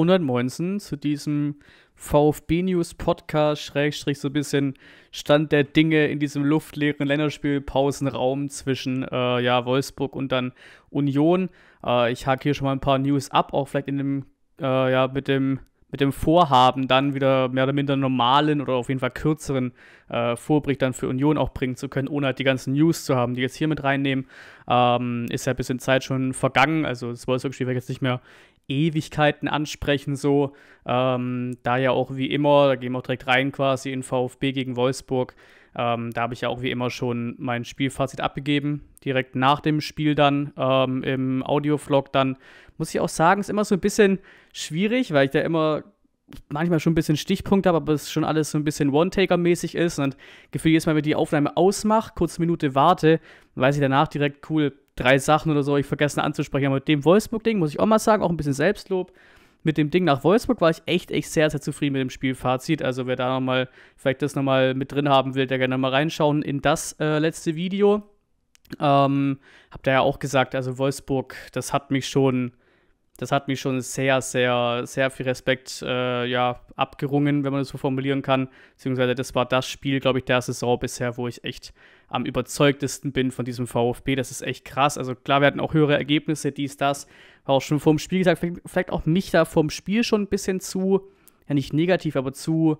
119 zu diesem VfB News Podcast, Schrägstrich, so ein bisschen Stand der Dinge in diesem luftleeren Länderspielpausenraum zwischen äh, ja, Wolfsburg und dann Union. Äh, ich hake hier schon mal ein paar News ab, auch vielleicht in dem, äh, ja, mit dem mit dem Vorhaben dann wieder mehr oder minder normalen oder auf jeden Fall kürzeren äh, Vorbericht dann für Union auch bringen zu können, ohne halt die ganzen News zu haben, die jetzt hier mit reinnehmen. Ähm, ist ja ein bisschen Zeit schon vergangen, also das Wolfsburg-Spiel werde jetzt nicht mehr Ewigkeiten ansprechen, so. Ähm, da ja auch wie immer, da gehen wir auch direkt rein quasi in VfB gegen Wolfsburg. Ähm, da habe ich ja auch wie immer schon mein Spielfazit abgegeben, direkt nach dem Spiel dann ähm, im Audio-Vlog. Dann muss ich auch sagen, ist immer so ein bisschen schwierig, weil ich da immer manchmal schon ein bisschen Stichpunkte habe, aber es schon alles so ein bisschen One-Taker-mäßig ist und gefühlt jedes Mal, wenn ich die Aufnahme ausmache, kurz Minute warte, weiß ich danach direkt, cool, drei Sachen oder so ich vergessen anzusprechen. Aber mit dem Wolfsburg-Ding muss ich auch mal sagen, auch ein bisschen Selbstlob. Mit dem Ding nach Wolfsburg war ich echt, echt sehr, sehr zufrieden mit dem Spielfazit. Also wer da nochmal, vielleicht das nochmal mit drin haben will, der gerne mal reinschauen in das äh, letzte Video. Ähm, hab da ja auch gesagt, also Wolfsburg, das hat mich schon, das hat mich schon sehr, sehr, sehr viel Respekt äh, ja, abgerungen, wenn man das so formulieren kann. Beziehungsweise das war das Spiel, glaube ich, der Saison bisher, wo ich echt am überzeugtesten bin von diesem VfB. Das ist echt krass. Also klar, wir hatten auch höhere Ergebnisse, dies, das. War auch schon vorm Spiel gesagt, vielleicht, vielleicht auch mich da vorm Spiel schon ein bisschen zu, ja nicht negativ, aber zu,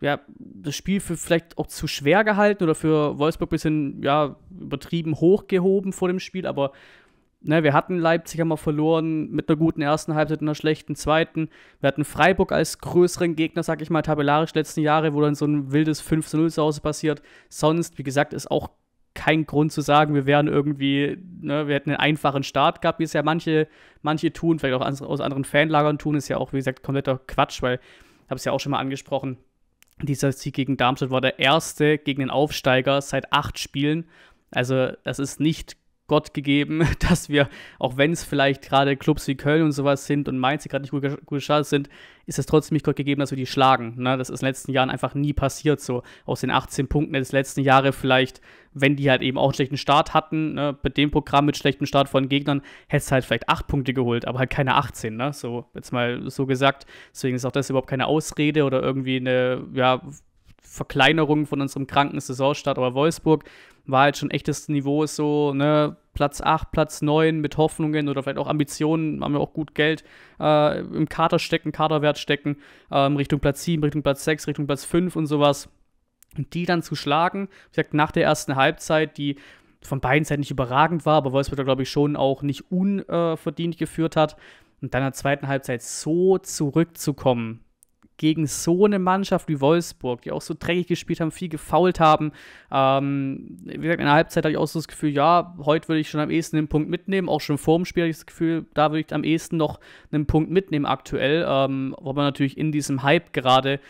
ja, das Spiel für vielleicht auch zu schwer gehalten oder für Wolfsburg ein bisschen, ja, übertrieben hochgehoben vor dem Spiel. Aber Ne, wir hatten Leipzig einmal verloren mit einer guten ersten Halbzeit und einer schlechten zweiten. Wir hatten Freiburg als größeren Gegner, sag ich mal, tabellarisch letzten Jahre, wo dann so ein wildes 5-0 zu Hause passiert. Sonst, wie gesagt, ist auch kein Grund zu sagen, wir wären irgendwie, ne, wir hätten einen einfachen Start gehabt, wie es ja manche, manche tun, vielleicht auch aus anderen Fanlagern tun, ist ja auch, wie gesagt, kompletter Quatsch, weil ich habe es ja auch schon mal angesprochen. Dieser Sieg gegen Darmstadt war der erste gegen den Aufsteiger seit acht Spielen. Also, das ist nicht Gott gegeben, dass wir, auch wenn es vielleicht gerade Clubs wie Köln und sowas sind und Mainz, die gerade nicht gut, gut gestartet sind, ist es trotzdem nicht Gott gegeben, dass wir die schlagen. Ne? Das ist in den letzten Jahren einfach nie passiert so. Aus den 18 Punkten des letzten Jahres vielleicht, wenn die halt eben auch einen schlechten Start hatten, ne? mit dem Programm mit schlechtem Start von Gegnern, hättest du halt vielleicht 8 Punkte geholt, aber halt keine 18, ne? so jetzt mal so gesagt. Deswegen ist auch das überhaupt keine Ausrede oder irgendwie eine, ja, Verkleinerung von unserem kranken Saisonstart, aber Wolfsburg war halt schon echtes Niveau, ist so, ne, Platz 8, Platz 9 mit Hoffnungen oder vielleicht auch Ambitionen, haben wir auch gut Geld äh, im Kader stecken, Kaderwert stecken, ähm, Richtung Platz 7, Richtung Platz 6, Richtung Platz 5 und sowas. Und die dann zu schlagen, wie gesagt, nach der ersten Halbzeit, die von beiden Seiten nicht überragend war, aber Wolfsburg da, glaube ich, schon auch nicht unverdient äh, geführt hat. Und dann in der zweiten Halbzeit so zurückzukommen, gegen so eine Mannschaft wie Wolfsburg, die auch so dreckig gespielt haben, viel gefault haben. Ähm, wie gesagt, in der Halbzeit habe ich auch so das Gefühl, ja, heute würde ich schon am ehesten einen Punkt mitnehmen. Auch schon vor dem Spiel habe ich das Gefühl, da würde ich am ehesten noch einen Punkt mitnehmen aktuell. Ähm, wo man natürlich in diesem Hype gerade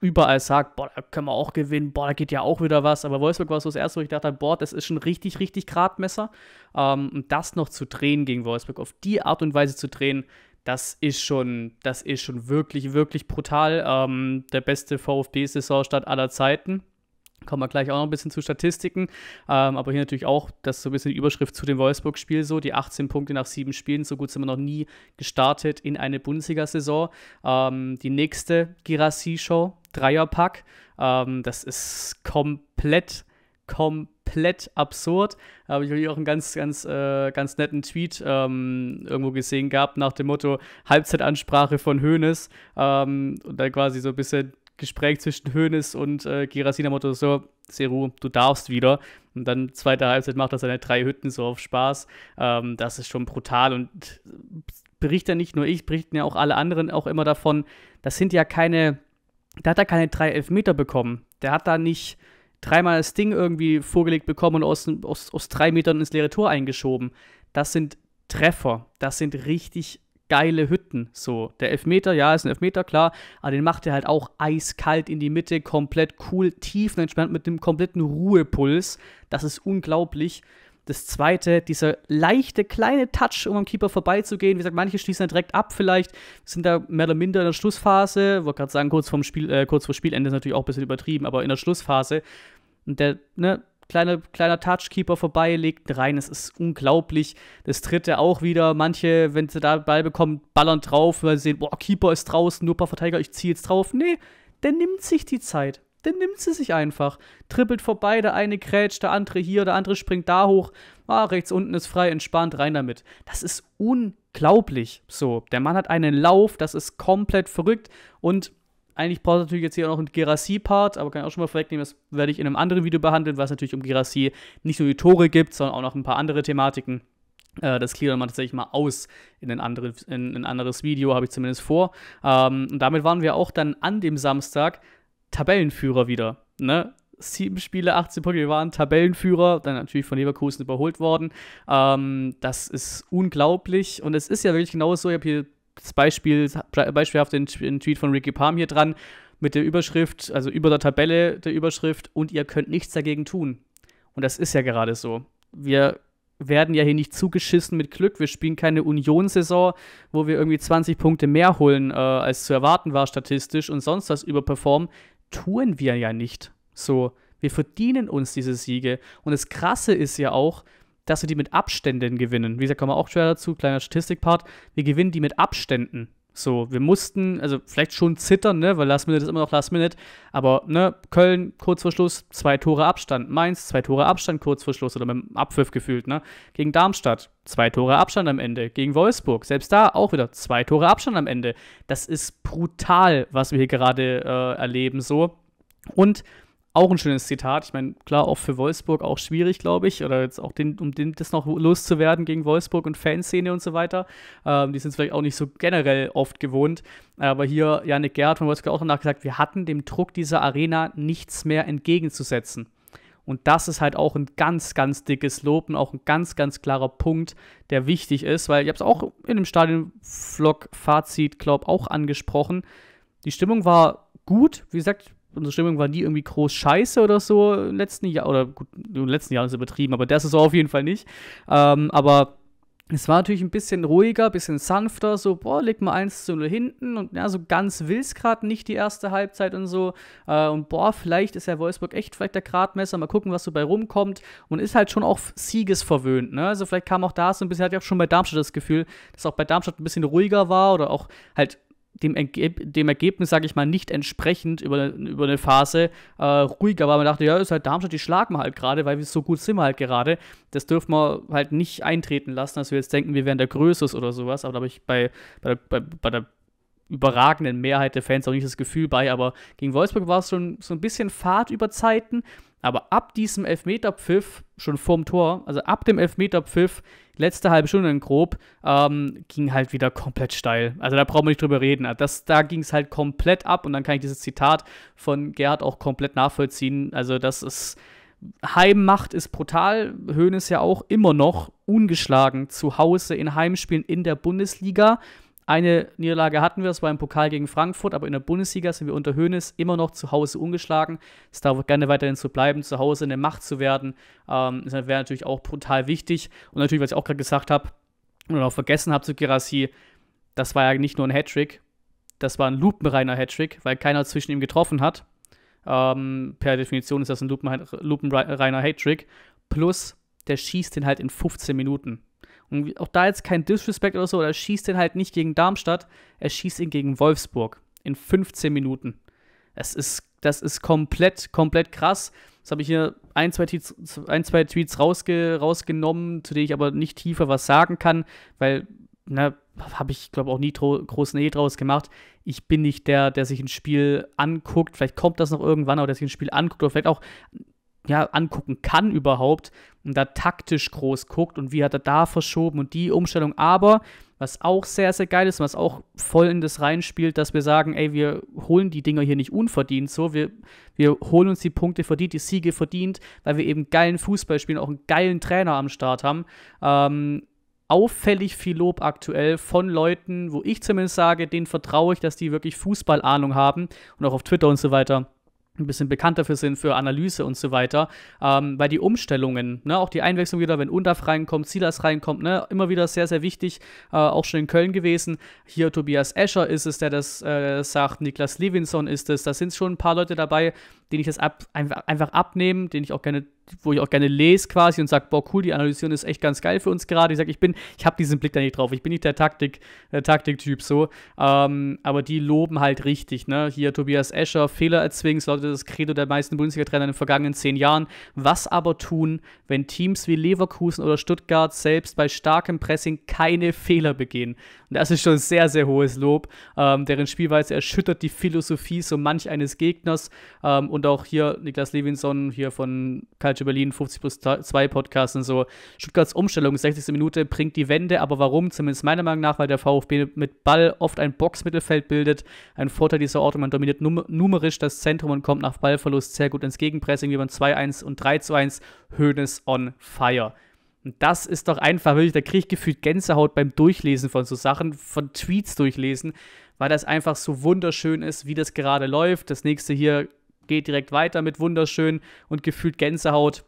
überall sagt, boah, da können wir auch gewinnen, boah, da geht ja auch wieder was. Aber Wolfsburg war so das erste, wo ich dachte, boah, das ist schon richtig, richtig Gradmesser. Ähm, und das noch zu drehen gegen Wolfsburg, auf die Art und Weise zu drehen, das ist schon, das ist schon wirklich, wirklich brutal. Ähm, der beste VfB-Saisonstart aller Zeiten. Kommen wir gleich auch noch ein bisschen zu Statistiken. Ähm, aber hier natürlich auch, das ist so ein bisschen die Überschrift zu dem Wolfsburg-Spiel so. Die 18 Punkte nach sieben Spielen, so gut sind wir noch nie gestartet in eine Bundesliga-Saison. Ähm, die nächste Girassi-Show, Dreierpack. Ähm, das ist komplett, komplett komplett absurd. Habe ich auch einen ganz, ganz, äh, ganz netten Tweet ähm, irgendwo gesehen gehabt nach dem Motto Halbzeitansprache von Hoeneß ähm, und dann quasi so ein bisschen Gespräch zwischen Hoeneß und äh, Girasina Motto so, Seru, du darfst wieder. Und dann zweite Halbzeit macht er seine drei Hütten so auf Spaß. Ähm, das ist schon brutal und bricht ja nicht nur ich, berichten ja auch alle anderen auch immer davon. Das sind ja keine, da hat er keine drei Elfmeter bekommen. Der hat da nicht, dreimal das Ding irgendwie vorgelegt bekommen und aus, aus, aus drei Metern ins leere Tor eingeschoben. Das sind Treffer. Das sind richtig geile Hütten. So, der Elfmeter, ja, ist ein Elfmeter, klar, aber den macht er halt auch eiskalt in die Mitte, komplett cool, tiefenentspannt mit einem kompletten Ruhepuls. Das ist unglaublich. Das zweite, dieser leichte kleine Touch, um am Keeper vorbeizugehen. Wie gesagt, manche schließen dann direkt ab, vielleicht sind da mehr oder minder in der Schlussphase. Ich Wollte gerade sagen, kurz, vorm Spiel, äh, kurz vor Spielende ist natürlich auch ein bisschen übertrieben, aber in der Schlussphase. Und der, ne, kleine, kleiner Touchkeeper vorbei, legt rein. Es ist unglaublich. Das dritte auch wieder. Manche, wenn sie da Ball bekommen, ballern drauf, weil sie sehen, boah, Keeper ist draußen, nur ein paar Verteidiger, ich ziehe jetzt drauf. Nee, der nimmt sich die Zeit dann nimmt sie sich einfach. Trippelt vorbei, der eine krätscht, der andere hier, der andere springt da hoch. Ah, rechts unten ist frei, entspannt, rein damit. Das ist unglaublich so. Der Mann hat einen Lauf, das ist komplett verrückt. Und eigentlich braucht es natürlich jetzt hier auch noch einen Gerassi-Part, aber kann ich auch schon mal vorwegnehmen, das werde ich in einem anderen Video behandeln, weil es natürlich um Gerassi nicht nur die Tore gibt, sondern auch noch ein paar andere Thematiken. Äh, das klärt man tatsächlich mal aus in ein, andere, in ein anderes Video, habe ich zumindest vor. Ähm, und damit waren wir auch dann an dem Samstag Tabellenführer wieder. Ne? Sieben Spiele, 18 Punkte, wir waren Tabellenführer, dann natürlich von Leverkusen überholt worden. Ähm, das ist unglaublich und es ist ja wirklich genauso. Ich habe hier das Beispiel, beispielhaft den Tweet von Ricky Palm hier dran mit der Überschrift, also über der Tabelle der Überschrift und ihr könnt nichts dagegen tun. Und das ist ja gerade so. Wir werden ja hier nicht zugeschissen mit Glück. Wir spielen keine Union-Saison, wo wir irgendwie 20 Punkte mehr holen, äh, als zu erwarten war statistisch und sonst was überperformen tun wir ja nicht. So, wir verdienen uns diese Siege. Und das Krasse ist ja auch, dass wir die mit Abständen gewinnen. Wie gesagt, kommen wir auch schwer dazu, kleiner Statistikpart. Wir gewinnen die mit Abständen. So, wir mussten, also vielleicht schon zittern, ne, weil Last Minute ist immer noch Last Minute, aber ne, Köln kurz vor Schluss, zwei Tore Abstand, Mainz, zwei Tore Abstand kurz vor Schluss oder mit dem Abpfiff gefühlt, ne, gegen Darmstadt, zwei Tore Abstand am Ende, gegen Wolfsburg, selbst da auch wieder zwei Tore Abstand am Ende. Das ist brutal, was wir hier gerade äh, erleben, so. Und auch ein schönes Zitat. Ich meine, klar, auch für Wolfsburg auch schwierig, glaube ich. Oder jetzt auch, den, um den, das noch loszuwerden gegen Wolfsburg und Fanszene und so weiter. Ähm, die sind es vielleicht auch nicht so generell oft gewohnt. Aber hier, Janik Gerhardt von Wolfsburg auch danach gesagt, wir hatten dem Druck dieser Arena nichts mehr entgegenzusetzen. Und das ist halt auch ein ganz, ganz dickes Lob und auch ein ganz, ganz klarer Punkt, der wichtig ist, weil ich habe es auch in dem Stadion-Vlog-Fazit, glaube auch angesprochen. Die Stimmung war gut. Wie gesagt, unsere Stimmung war nie irgendwie groß scheiße oder so im letzten Jahr, oder gut, im letzten Jahr ist es übertrieben, aber der ist es auf jeden Fall nicht. Ähm, aber es war natürlich ein bisschen ruhiger, ein bisschen sanfter, so, boah, leg mal 1 zu 0 hinten und ja, so ganz will's gerade nicht die erste Halbzeit und so. Äh, und boah, vielleicht ist ja Wolfsburg echt vielleicht der Gradmesser, mal gucken, was so bei rumkommt. Und ist halt schon auch siegesverwöhnt, ne? Also vielleicht kam auch da so ein bisschen, hatte ich auch schon bei Darmstadt das Gefühl, dass auch bei Darmstadt ein bisschen ruhiger war oder auch halt dem, dem Ergebnis, sage ich mal, nicht entsprechend über, über eine Phase äh, ruhiger war. Man dachte, ja, ist halt Darmstadt, die schlagen wir halt gerade, weil wir so gut sind wir halt gerade. Das dürfen wir halt nicht eintreten lassen, dass wir jetzt denken, wir wären der Größes oder sowas. Aber da habe ich bei, bei, bei, bei der überragenden Mehrheit der Fans auch nicht das Gefühl bei, aber gegen Wolfsburg war es schon so ein bisschen Fahrt über Zeiten, aber ab diesem Elfmeterpfiff, schon vorm Tor, also ab dem Elfmeterpfiff, letzte halbe Stunde in grob, ähm, ging halt wieder komplett steil. Also da brauchen wir nicht drüber reden. Also das, da ging es halt komplett ab und dann kann ich dieses Zitat von Gerhard auch komplett nachvollziehen. Also das ist. Heimmacht ist brutal. Höhn ist ja auch immer noch ungeschlagen zu Hause in Heimspielen in der Bundesliga. Eine Niederlage hatten wir, das war im Pokal gegen Frankfurt, aber in der Bundesliga sind wir unter Hoeneß immer noch zu Hause ungeschlagen. Es darf gerne weiterhin zu bleiben, zu Hause in der Macht zu werden. Ähm, wäre natürlich auch brutal wichtig. Und natürlich, was ich auch gerade gesagt habe und auch vergessen habe zu Girassi, das war ja nicht nur ein Hattrick, das war ein lupenreiner Hattrick, weil keiner zwischen ihm getroffen hat. Ähm, per Definition ist das ein lupenreiner Hattrick. Plus, der schießt den halt in 15 Minuten. Und auch da jetzt kein Disrespect oder so, er schießt den halt nicht gegen Darmstadt, er schießt ihn gegen Wolfsburg in 15 Minuten. Das ist, das ist komplett, komplett krass. Das habe ich hier ein, zwei Tweets, ein, zwei Tweets rausge, rausgenommen, zu denen ich aber nicht tiefer was sagen kann, weil, ne, habe ich, glaube auch nie großen E draus gemacht. Ich bin nicht der, der sich ein Spiel anguckt. Vielleicht kommt das noch irgendwann, aber der sich ein Spiel anguckt oder vielleicht auch ja, angucken kann überhaupt und da taktisch groß guckt und wie hat er da verschoben und die Umstellung. Aber was auch sehr, sehr geil ist, was auch voll in das reinspielt, dass wir sagen, ey, wir holen die Dinger hier nicht unverdient so, wir, wir holen uns die Punkte verdient, die Siege verdient, weil wir eben geilen Fußball spielen, auch einen geilen Trainer am Start haben. Ähm, auffällig viel Lob aktuell von Leuten, wo ich zumindest sage, denen vertraue ich, dass die wirklich Fußballahnung haben und auch auf Twitter und so weiter ein bisschen bekannt dafür sind, für Analyse und so weiter, ähm, weil die Umstellungen, ne, auch die Einwechslung wieder, wenn Undaf reinkommt, Silas reinkommt, ne, immer wieder sehr, sehr wichtig, äh, auch schon in Köln gewesen. Hier Tobias Escher ist es, der das äh, sagt, Niklas Levinson ist es, da sind schon ein paar Leute dabei, denen ich das ab, einfach, einfach abnehmen, denen ich auch gerne wo ich auch gerne lese quasi und sage, boah, cool, die analysieren ist echt ganz geil für uns gerade. Ich sage, ich bin, ich habe diesen Blick da nicht drauf. Ich bin nicht der Taktik, der äh, Taktiktyp so. Ähm, aber die loben halt richtig, ne? Hier Tobias Escher, Fehler erzwingen, so das Credo der meisten Bundesliga-Trainer in den vergangenen zehn Jahren. Was aber tun, wenn Teams wie Leverkusen oder Stuttgart selbst bei starkem Pressing keine Fehler begehen? Und das ist schon sehr, sehr hohes Lob. Ähm, deren Spielweise erschüttert die Philosophie so manch eines Gegners. Ähm, und auch hier Niklas Levinson hier von Karl Kaltsche Berlin, 50 plus 2 Podcast und so. Stuttgarts Umstellung, 60. Minute, bringt die Wende, aber warum? Zumindest meiner Meinung nach, weil der VfB mit Ball oft ein Boxmittelfeld bildet. Ein Vorteil dieser Orte, man dominiert num numerisch das Zentrum und kommt nach Ballverlust sehr gut ins Gegenpressing, wie man 2-1 und 3-1, Hönes on fire. Und das ist doch einfach wirklich, da kriege ich gefühlt Gänsehaut beim Durchlesen von so Sachen, von Tweets durchlesen, weil das einfach so wunderschön ist, wie das gerade läuft. Das nächste hier geht direkt weiter mit wunderschön und gefühlt Gänsehaut.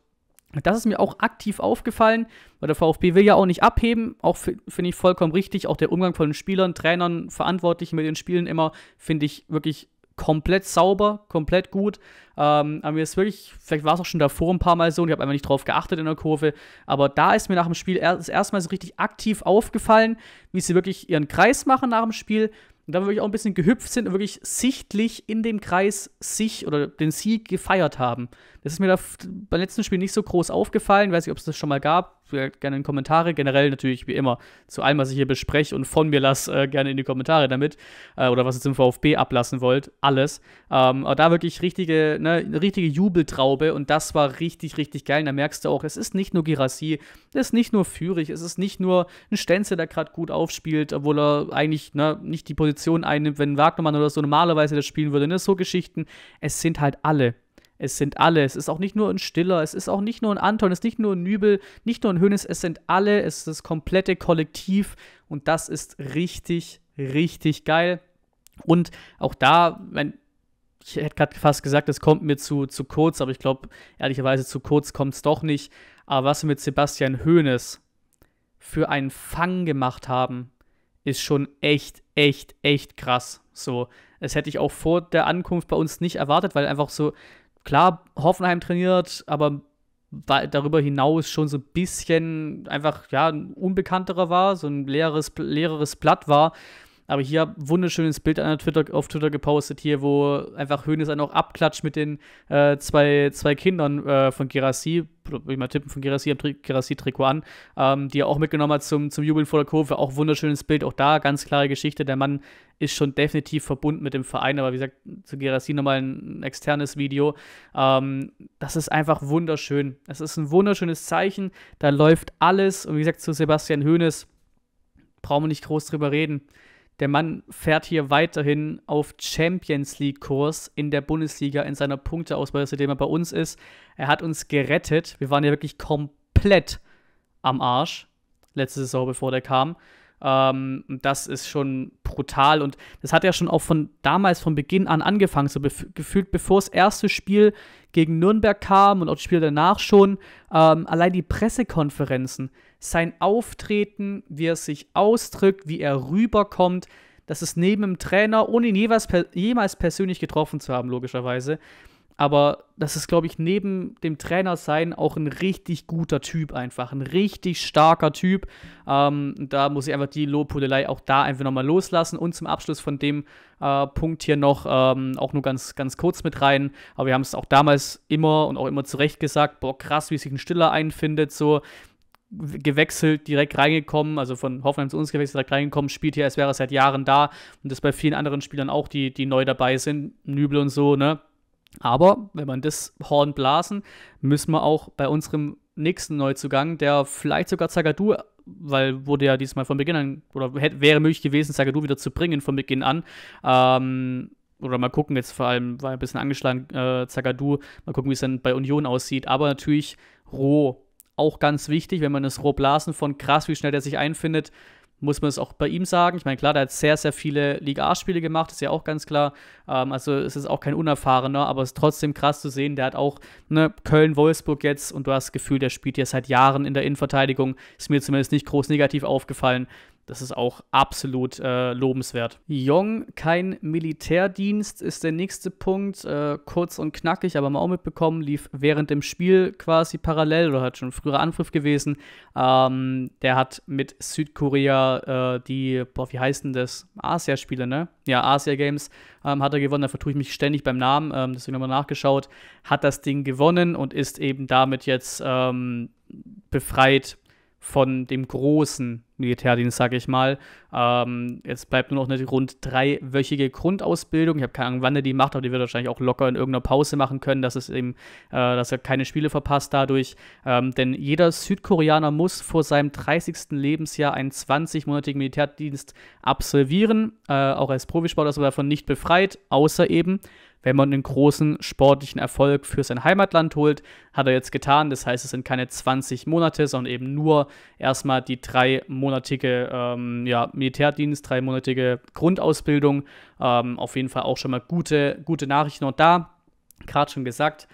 Das ist mir auch aktiv aufgefallen, weil der VfB will ja auch nicht abheben. Auch finde ich vollkommen richtig. Auch der Umgang von den Spielern, Trainern, Verantwortlichen mit den Spielen immer, finde ich wirklich komplett sauber, komplett gut. Ähm, aber mir ist wirklich, vielleicht war es auch schon davor ein paar Mal so und ich habe einfach nicht drauf geachtet in der Kurve. Aber da ist mir nach dem Spiel erst, erstmal so richtig aktiv aufgefallen, wie sie wirklich ihren Kreis machen nach dem Spiel, und da wir wirklich auch ein bisschen gehüpft sind und wirklich sichtlich in dem Kreis sich oder den Sieg gefeiert haben. Das ist mir da beim letzten Spiel nicht so groß aufgefallen. weiß nicht, ob es das schon mal gab gerne in die Kommentare. Generell natürlich wie immer zu allem, was ich hier bespreche und von mir lasse, äh, gerne in die Kommentare damit. Äh, oder was ihr zum VfB ablassen wollt. Alles. Ähm, aber da wirklich richtige, ne, richtige Jubeltraube und das war richtig, richtig geil. Und da merkst du auch, es ist nicht nur Girassi, es ist nicht nur Führig, es ist nicht nur ein Stenzel, der gerade gut aufspielt, obwohl er eigentlich ne, nicht die Position einnimmt, wenn Wagnermann oder so normalerweise das spielen würde. Ne? So Geschichten. Es sind halt alle es sind alle. Es ist auch nicht nur ein Stiller, es ist auch nicht nur ein Anton, es ist nicht nur ein Nübel, nicht nur ein Hönes, es sind alle, es ist das komplette Kollektiv und das ist richtig, richtig geil. Und auch da, wenn, ich hätte gerade fast gesagt, es kommt mir zu, zu kurz, aber ich glaube, ehrlicherweise zu kurz kommt es doch nicht. Aber was wir mit Sebastian Hoeneß für einen Fang gemacht haben, ist schon echt, echt, echt krass. So, das hätte ich auch vor der Ankunft bei uns nicht erwartet, weil einfach so klar, Hoffenheim trainiert, aber darüber hinaus schon so ein bisschen einfach ja ein unbekannterer war, so ein leeres, leeres Blatt war, aber hier habe wunderschönes Bild an Twitter, auf Twitter gepostet, hier, wo einfach Hönes dann auch abklatscht mit den äh, zwei, zwei Kindern äh, von Gerassi, will mal tippen, von Gerassi, Gerassi Trikot an, ähm, die er auch mitgenommen hat zum, zum Jubeln vor der Kurve. Auch wunderschönes Bild, auch da ganz klare Geschichte. Der Mann ist schon definitiv verbunden mit dem Verein, aber wie gesagt, zu Gerassi nochmal ein, ein externes Video. Ähm, das ist einfach wunderschön. Es ist ein wunderschönes Zeichen, da läuft alles. Und wie gesagt, zu Sebastian Hönes brauchen wir nicht groß drüber reden der Mann fährt hier weiterhin auf Champions League-Kurs in der Bundesliga in seiner Punkteauswahl, seitdem er bei uns ist. Er hat uns gerettet. Wir waren ja wirklich komplett am Arsch letzte Saison, bevor der kam. Ähm, das ist schon brutal und das hat ja schon auch von damals, von Beginn an angefangen, so bef gefühlt bevor das erste Spiel gegen Nürnberg kam und auch das Spiel danach schon. Ähm, allein die Pressekonferenzen, sein Auftreten, wie er sich ausdrückt, wie er rüberkommt. Das ist neben dem Trainer, ohne ihn jeweils, jemals persönlich getroffen zu haben, logischerweise. Aber das ist, glaube ich, neben dem Trainer sein auch ein richtig guter Typ einfach. Ein richtig starker Typ. Ähm, da muss ich einfach die Lobhudelei auch da einfach nochmal loslassen. Und zum Abschluss von dem äh, Punkt hier noch, ähm, auch nur ganz, ganz kurz mit rein. Aber wir haben es auch damals immer und auch immer zu Recht gesagt, boah, krass, wie sich ein Stiller einfindet. So, gewechselt, direkt reingekommen, also von Hoffenheim zu uns gewechselt, direkt reingekommen, spielt hier, als wäre er seit Jahren da und das bei vielen anderen Spielern auch, die, die neu dabei sind, Nübel und so, ne? Aber wenn man das Horn blasen, müssen wir auch bei unserem nächsten Neuzugang, der vielleicht sogar Zagadou, weil wurde ja diesmal von Beginn an, oder hätte, wäre möglich gewesen, Zagadou wieder zu bringen von Beginn an, ähm, oder mal gucken, jetzt vor allem war ein bisschen angeschlagen, äh, Zagadou, mal gucken, wie es dann bei Union aussieht, aber natürlich roh auch ganz wichtig, wenn man das Rob Larsen von krass, wie schnell der sich einfindet, muss man es auch bei ihm sagen. Ich meine, klar, der hat sehr, sehr viele Liga A-Spiele gemacht, ist ja auch ganz klar. Ähm, also es ist auch kein Unerfahrener, aber es ist trotzdem krass zu sehen. Der hat auch ne, Köln-Wolfsburg jetzt und du hast das Gefühl, der spielt ja seit Jahren in der Innenverteidigung. Ist mir zumindest nicht groß negativ aufgefallen. Das ist auch absolut äh, lobenswert. Jong, kein Militärdienst, ist der nächste Punkt. Äh, kurz und knackig, aber mal auch mitbekommen, lief während dem Spiel quasi parallel oder hat schon früherer Angriff gewesen. Ähm, der hat mit Südkorea äh, die, boah, wie heißen das? Asia-Spiele, ne? Ja, Asia Games ähm, hat er gewonnen. Da vertue ich mich ständig beim Namen, ähm, deswegen nochmal nachgeschaut. Hat das Ding gewonnen und ist eben damit jetzt ähm, befreit von dem großen Militärdienst, sage ich mal, ähm, jetzt bleibt nur noch eine rund dreiwöchige Grundausbildung. Ich habe keine Ahnung, wann er die macht, aber die wird wahrscheinlich auch locker in irgendeiner Pause machen können, dass es eben, äh, dass er keine Spiele verpasst dadurch. Ähm, denn jeder Südkoreaner muss vor seinem 30. Lebensjahr einen 20-monatigen Militärdienst absolvieren. Äh, auch als Profisportler ist er davon nicht befreit, außer eben wenn man einen großen sportlichen Erfolg für sein Heimatland holt, hat er jetzt getan. Das heißt, es sind keine 20 Monate, sondern eben nur erstmal die dreimonatige ähm, ja, Militärdienst, dreimonatige Grundausbildung. Ähm, auf jeden Fall auch schon mal gute, gute Nachrichten. Und da, gerade schon gesagt,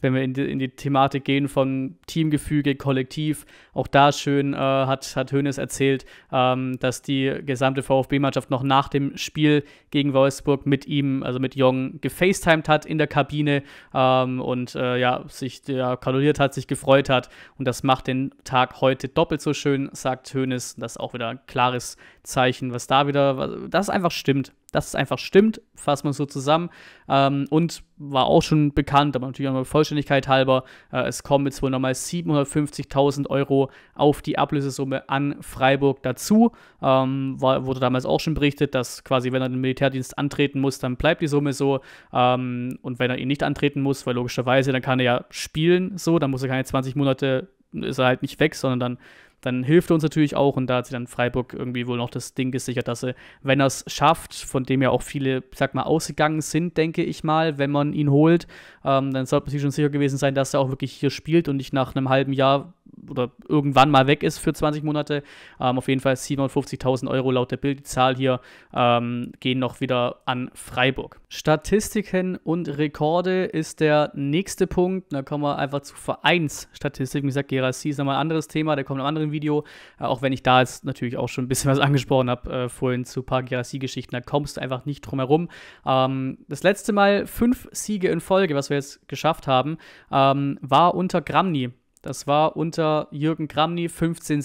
wenn wir in die, in die Thematik gehen von Teamgefüge, Kollektiv, auch da schön äh, hat, hat Hoeneß erzählt, ähm, dass die gesamte VfB-Mannschaft noch nach dem Spiel gegen Wolfsburg mit ihm, also mit Jong, gefacetimed hat in der Kabine ähm, und äh, ja, sich ja, gratuliert hat, sich gefreut hat. Und das macht den Tag heute doppelt so schön, sagt Hoeneß. Das ist auch wieder ein klares Zeichen, was da wieder, das einfach stimmt dass es einfach stimmt, fassen wir es so zusammen. Ähm, und war auch schon bekannt, aber natürlich auch mal Vollständigkeit halber, äh, es kommen jetzt wohl nochmal 750.000 Euro auf die Ablösesumme an Freiburg dazu. Ähm, war, wurde damals auch schon berichtet, dass quasi, wenn er den Militärdienst antreten muss, dann bleibt die Summe so. Ähm, und wenn er ihn nicht antreten muss, weil logischerweise, dann kann er ja spielen so, dann muss er keine 20 Monate, ist er halt nicht weg, sondern dann dann hilft er uns natürlich auch. Und da hat sich dann Freiburg irgendwie wohl noch das Ding gesichert, dass er, wenn er es schafft, von dem ja auch viele, sag mal, ausgegangen sind, denke ich mal, wenn man ihn holt, ähm, dann sollte man sich schon sicher gewesen sein, dass er auch wirklich hier spielt und nicht nach einem halben Jahr oder irgendwann mal weg ist für 20 Monate. Ähm, auf jeden Fall 750.000 Euro laut der Bildzahl hier ähm, gehen noch wieder an Freiburg. Statistiken und Rekorde ist der nächste Punkt. Da kommen wir einfach zu Vereinsstatistiken. Wie gesagt, Gerassi ist nochmal ein anderes Thema, der kommt in einem anderen Video. Äh, auch wenn ich da jetzt natürlich auch schon ein bisschen was angesprochen habe äh, vorhin zu ein paar Gerassi-Geschichten. Da kommst du einfach nicht drum herum. Ähm, das letzte Mal fünf Siege in Folge, was wir jetzt geschafft haben, ähm, war unter Gramni. Das war unter Jürgen Kramny 1516.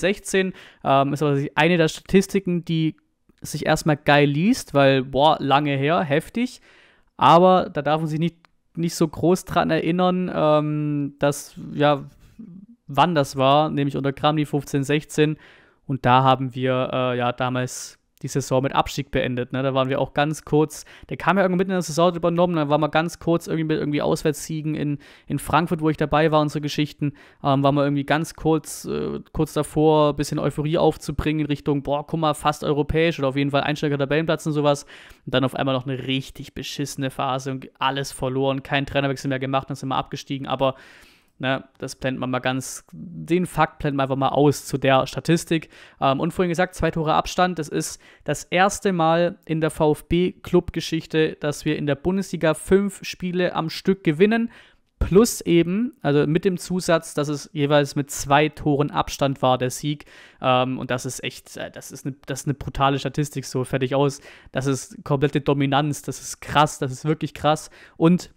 16. Ähm, ist aber eine der Statistiken, die sich erstmal geil liest, weil, boah, lange her, heftig. Aber da darf man sich nicht, nicht so groß dran erinnern, ähm, dass, ja, wann das war, nämlich unter Kramny 1516. Und da haben wir äh, ja damals die Saison mit Abstieg beendet. Ne? Da waren wir auch ganz kurz, der kam ja irgendwie mitten in der Saison übernommen, dann waren wir ganz kurz irgendwie mit irgendwie Auswärtssiegen in, in Frankfurt, wo ich dabei war und so Geschichten, ähm, waren wir irgendwie ganz kurz, äh, kurz davor, ein bisschen Euphorie aufzubringen in Richtung, boah, guck mal, fast europäisch oder auf jeden Fall einsteiger Tabellenplatz und sowas. Und dann auf einmal noch eine richtig beschissene Phase und alles verloren, kein Trainerwechsel mehr gemacht, dann sind wir abgestiegen, aber Ne, das blendet man mal ganz, den Fakt blenden wir einfach mal aus zu der Statistik. Ähm, und vorhin gesagt, zwei Tore Abstand, das ist das erste Mal in der VfB-Club-Geschichte, dass wir in der Bundesliga fünf Spiele am Stück gewinnen. Plus eben, also mit dem Zusatz, dass es jeweils mit zwei Toren Abstand war, der Sieg. Ähm, und das ist echt, äh, das ist, eine, das ist eine brutale Statistik, so fertig aus. Das ist komplette Dominanz, das ist krass, das ist wirklich krass. Und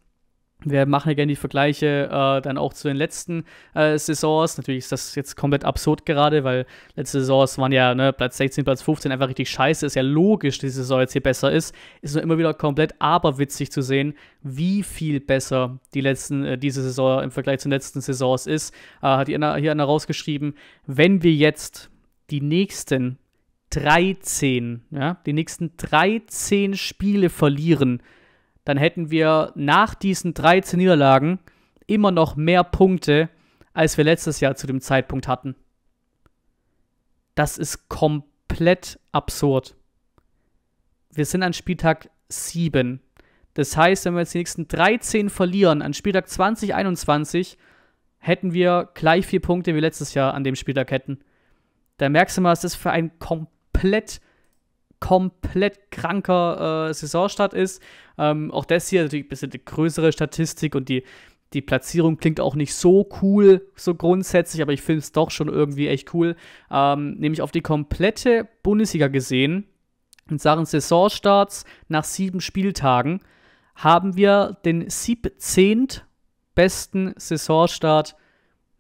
wir machen ja gerne die Vergleiche äh, dann auch zu den letzten äh, Saisons. Natürlich ist das jetzt komplett absurd gerade, weil letzte Saisons waren ja ne, Platz 16, Platz 15 einfach richtig scheiße. Ist ja logisch, dass die Saison jetzt hier besser ist. Ist nur immer wieder komplett aberwitzig zu sehen, wie viel besser die letzten, äh, diese Saison im Vergleich zu den letzten Saisons ist. Äh, hat hier einer, hier einer rausgeschrieben, wenn wir jetzt die nächsten 13, ja, die nächsten 13 Spiele verlieren, dann hätten wir nach diesen 13 Niederlagen immer noch mehr Punkte, als wir letztes Jahr zu dem Zeitpunkt hatten. Das ist komplett absurd. Wir sind an Spieltag 7. Das heißt, wenn wir jetzt die nächsten 13 verlieren an Spieltag 2021, hätten wir gleich vier Punkte wie letztes Jahr an dem Spieltag hätten. Da merkst du mal, was das für ein komplett komplett kranker äh, Saisonstart ist. Ähm, auch das hier natürlich ein bisschen die größere Statistik und die, die Platzierung klingt auch nicht so cool, so grundsätzlich, aber ich finde es doch schon irgendwie echt cool. Ähm, nämlich auf die komplette Bundesliga gesehen, in Sachen Saisonstarts nach sieben Spieltagen, haben wir den 17. besten Saisonstart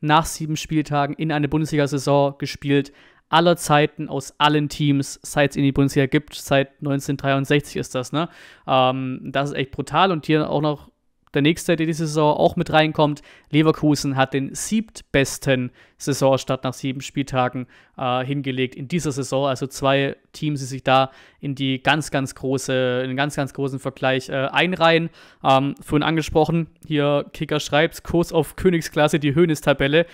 nach sieben Spieltagen in eine Bundesliga-Saison gespielt aller Zeiten aus allen Teams, seit es in die Bundesliga gibt. Seit 1963 ist das, ne? Ähm, das ist echt brutal. Und hier auch noch der nächste, der diese Saison auch mit reinkommt. Leverkusen hat den siebtbesten Saisonstart nach sieben Spieltagen äh, hingelegt in dieser Saison. Also zwei Teams, die sich da in die ganz, ganz große, in den ganz, ganz großen Vergleich äh, einreihen. Ähm, vorhin angesprochen, hier Kicker schreibt, Kurs auf Königsklasse, die Höhnestabelle.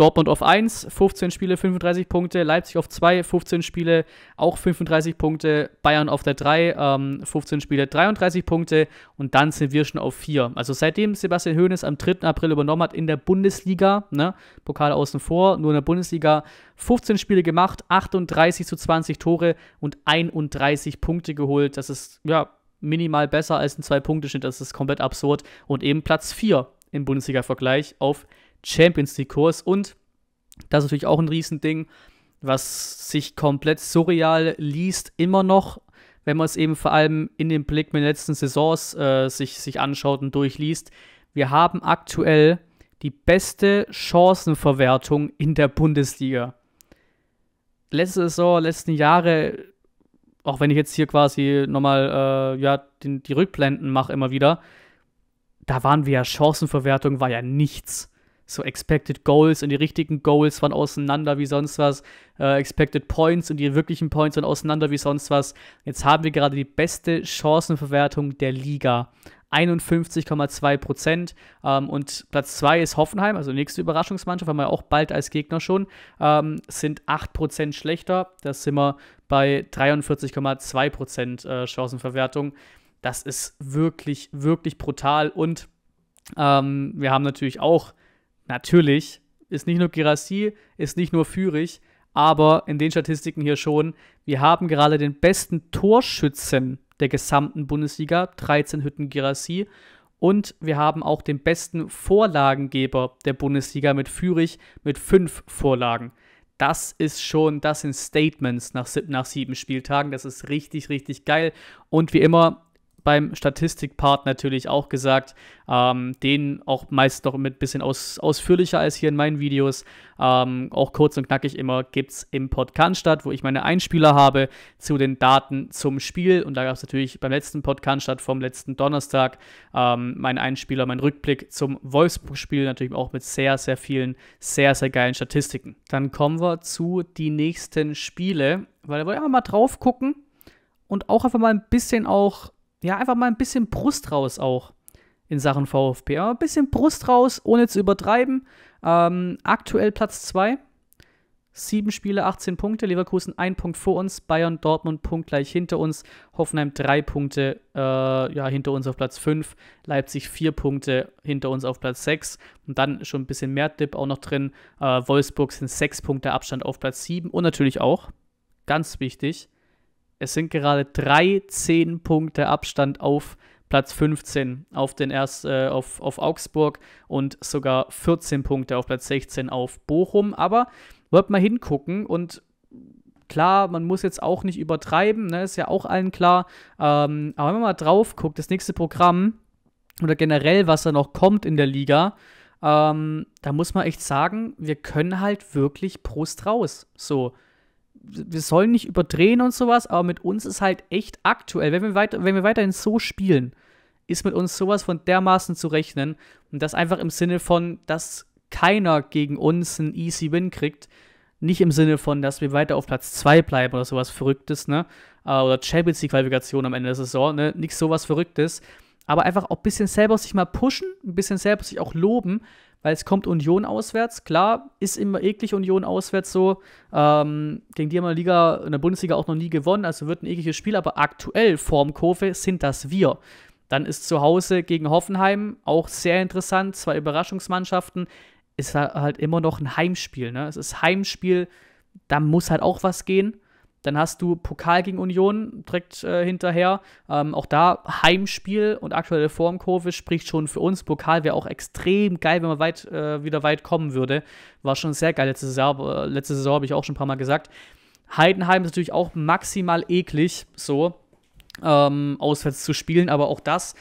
Dortmund auf 1, 15 Spiele, 35 Punkte. Leipzig auf 2, 15 Spiele, auch 35 Punkte. Bayern auf der 3, ähm, 15 Spiele, 33 Punkte. Und dann sind wir schon auf 4. Also seitdem Sebastian Hoeneß am 3. April übernommen hat in der Bundesliga, ne, Pokal außen vor, nur in der Bundesliga, 15 Spiele gemacht, 38 zu 20 Tore und 31 Punkte geholt. Das ist, ja, minimal besser als ein 2 punkte schnitt Das ist komplett absurd. Und eben Platz 4 im Bundesliga-Vergleich auf 4. Champions League-Kurs. Und das ist natürlich auch ein Riesending, was sich komplett surreal liest, immer noch, wenn man es eben vor allem in den Blick mit den letzten Saisons äh, sich, sich anschaut und durchliest. Wir haben aktuell die beste Chancenverwertung in der Bundesliga. Letzte Saison, letzten Jahre, auch wenn ich jetzt hier quasi nochmal äh, ja, den, die Rückblenden mache immer wieder, da waren wir ja, Chancenverwertung war ja nichts so Expected Goals und die richtigen Goals waren auseinander wie sonst was. Äh, expected Points und die wirklichen Points waren auseinander wie sonst was. Jetzt haben wir gerade die beste Chancenverwertung der Liga. 51,2 Prozent. Ähm, und Platz 2 ist Hoffenheim, also nächste Überraschungsmannschaft, haben wir auch bald als Gegner schon, ähm, sind 8 Prozent schlechter. Da sind wir bei 43,2 Prozent äh, Chancenverwertung. Das ist wirklich, wirklich brutal. Und ähm, wir haben natürlich auch Natürlich ist nicht nur Girassi, ist nicht nur Führig, aber in den Statistiken hier schon, wir haben gerade den besten Torschützen der gesamten Bundesliga, 13 Hütten Girassi. Und wir haben auch den besten Vorlagengeber der Bundesliga mit Führig mit fünf Vorlagen. Das ist schon, das sind Statements nach, nach sieben Spieltagen. Das ist richtig, richtig geil. Und wie immer, beim Statistikpart natürlich auch gesagt. Ähm, den auch meist noch mit ein bisschen aus, ausführlicher als hier in meinen Videos. Ähm, auch kurz und knackig immer gibt es im Podcast wo ich meine Einspieler habe zu den Daten zum Spiel. Und da gab es natürlich beim letzten Podcast vom letzten Donnerstag ähm, meinen Einspieler, meinen Rückblick zum Wolfsburg-Spiel. Natürlich auch mit sehr, sehr vielen, sehr, sehr geilen Statistiken. Dann kommen wir zu die nächsten Spiele, weil da wollen wir mal drauf gucken. Und auch einfach mal ein bisschen auch ja, einfach mal ein bisschen Brust raus auch in Sachen VfB. Aber ein bisschen Brust raus, ohne zu übertreiben. Ähm, aktuell Platz 2. Sieben Spiele, 18 Punkte. Leverkusen ein Punkt vor uns. Bayern, Dortmund punktgleich hinter uns. Hoffenheim drei Punkte äh, ja, hinter uns auf Platz 5. Leipzig vier Punkte hinter uns auf Platz 6. Und dann schon ein bisschen mehr Dip auch noch drin. Äh, Wolfsburg sind sechs Punkte Abstand auf Platz 7. Und natürlich auch, ganz wichtig, es sind gerade 13 Punkte Abstand auf Platz 15 auf, den erst, äh, auf, auf Augsburg und sogar 14 Punkte auf Platz 16 auf Bochum. Aber wird mal hingucken und klar, man muss jetzt auch nicht übertreiben, ne? ist ja auch allen klar. Ähm, aber wenn man mal drauf guckt, das nächste Programm oder generell, was da noch kommt in der Liga, ähm, da muss man echt sagen, wir können halt wirklich Prost raus. So wir sollen nicht überdrehen und sowas, aber mit uns ist halt echt aktuell, wenn wir, weiter, wenn wir weiterhin so spielen, ist mit uns sowas von dermaßen zu rechnen und das einfach im Sinne von, dass keiner gegen uns einen easy Win kriegt, nicht im Sinne von, dass wir weiter auf Platz 2 bleiben oder sowas Verrücktes, ne? Äh, oder Champions League-Qualifikation am Ende der Saison, ne? Nicht sowas Verrücktes, aber einfach auch ein bisschen selber sich mal pushen, ein bisschen selber sich auch loben, weil es kommt Union auswärts. Klar, ist immer eklig Union auswärts so. Ähm, gegen die haben wir Liga, in der Bundesliga auch noch nie gewonnen, also wird ein ekliges Spiel, aber aktuell vorm Kurve sind das wir. Dann ist zu Hause gegen Hoffenheim auch sehr interessant, zwei Überraschungsmannschaften. Ist halt immer noch ein Heimspiel, ne? Es ist Heimspiel, da muss halt auch was gehen. Dann hast du Pokal gegen Union direkt äh, hinterher. Ähm, auch da Heimspiel und aktuelle Formkurve spricht schon für uns. Pokal wäre auch extrem geil, wenn man weit, äh, wieder weit kommen würde. War schon sehr geil letzte Saison, äh, letzte Saison habe ich auch schon ein paar Mal gesagt. Heidenheim ist natürlich auch maximal eklig, so ähm, auswärts zu spielen, aber auch das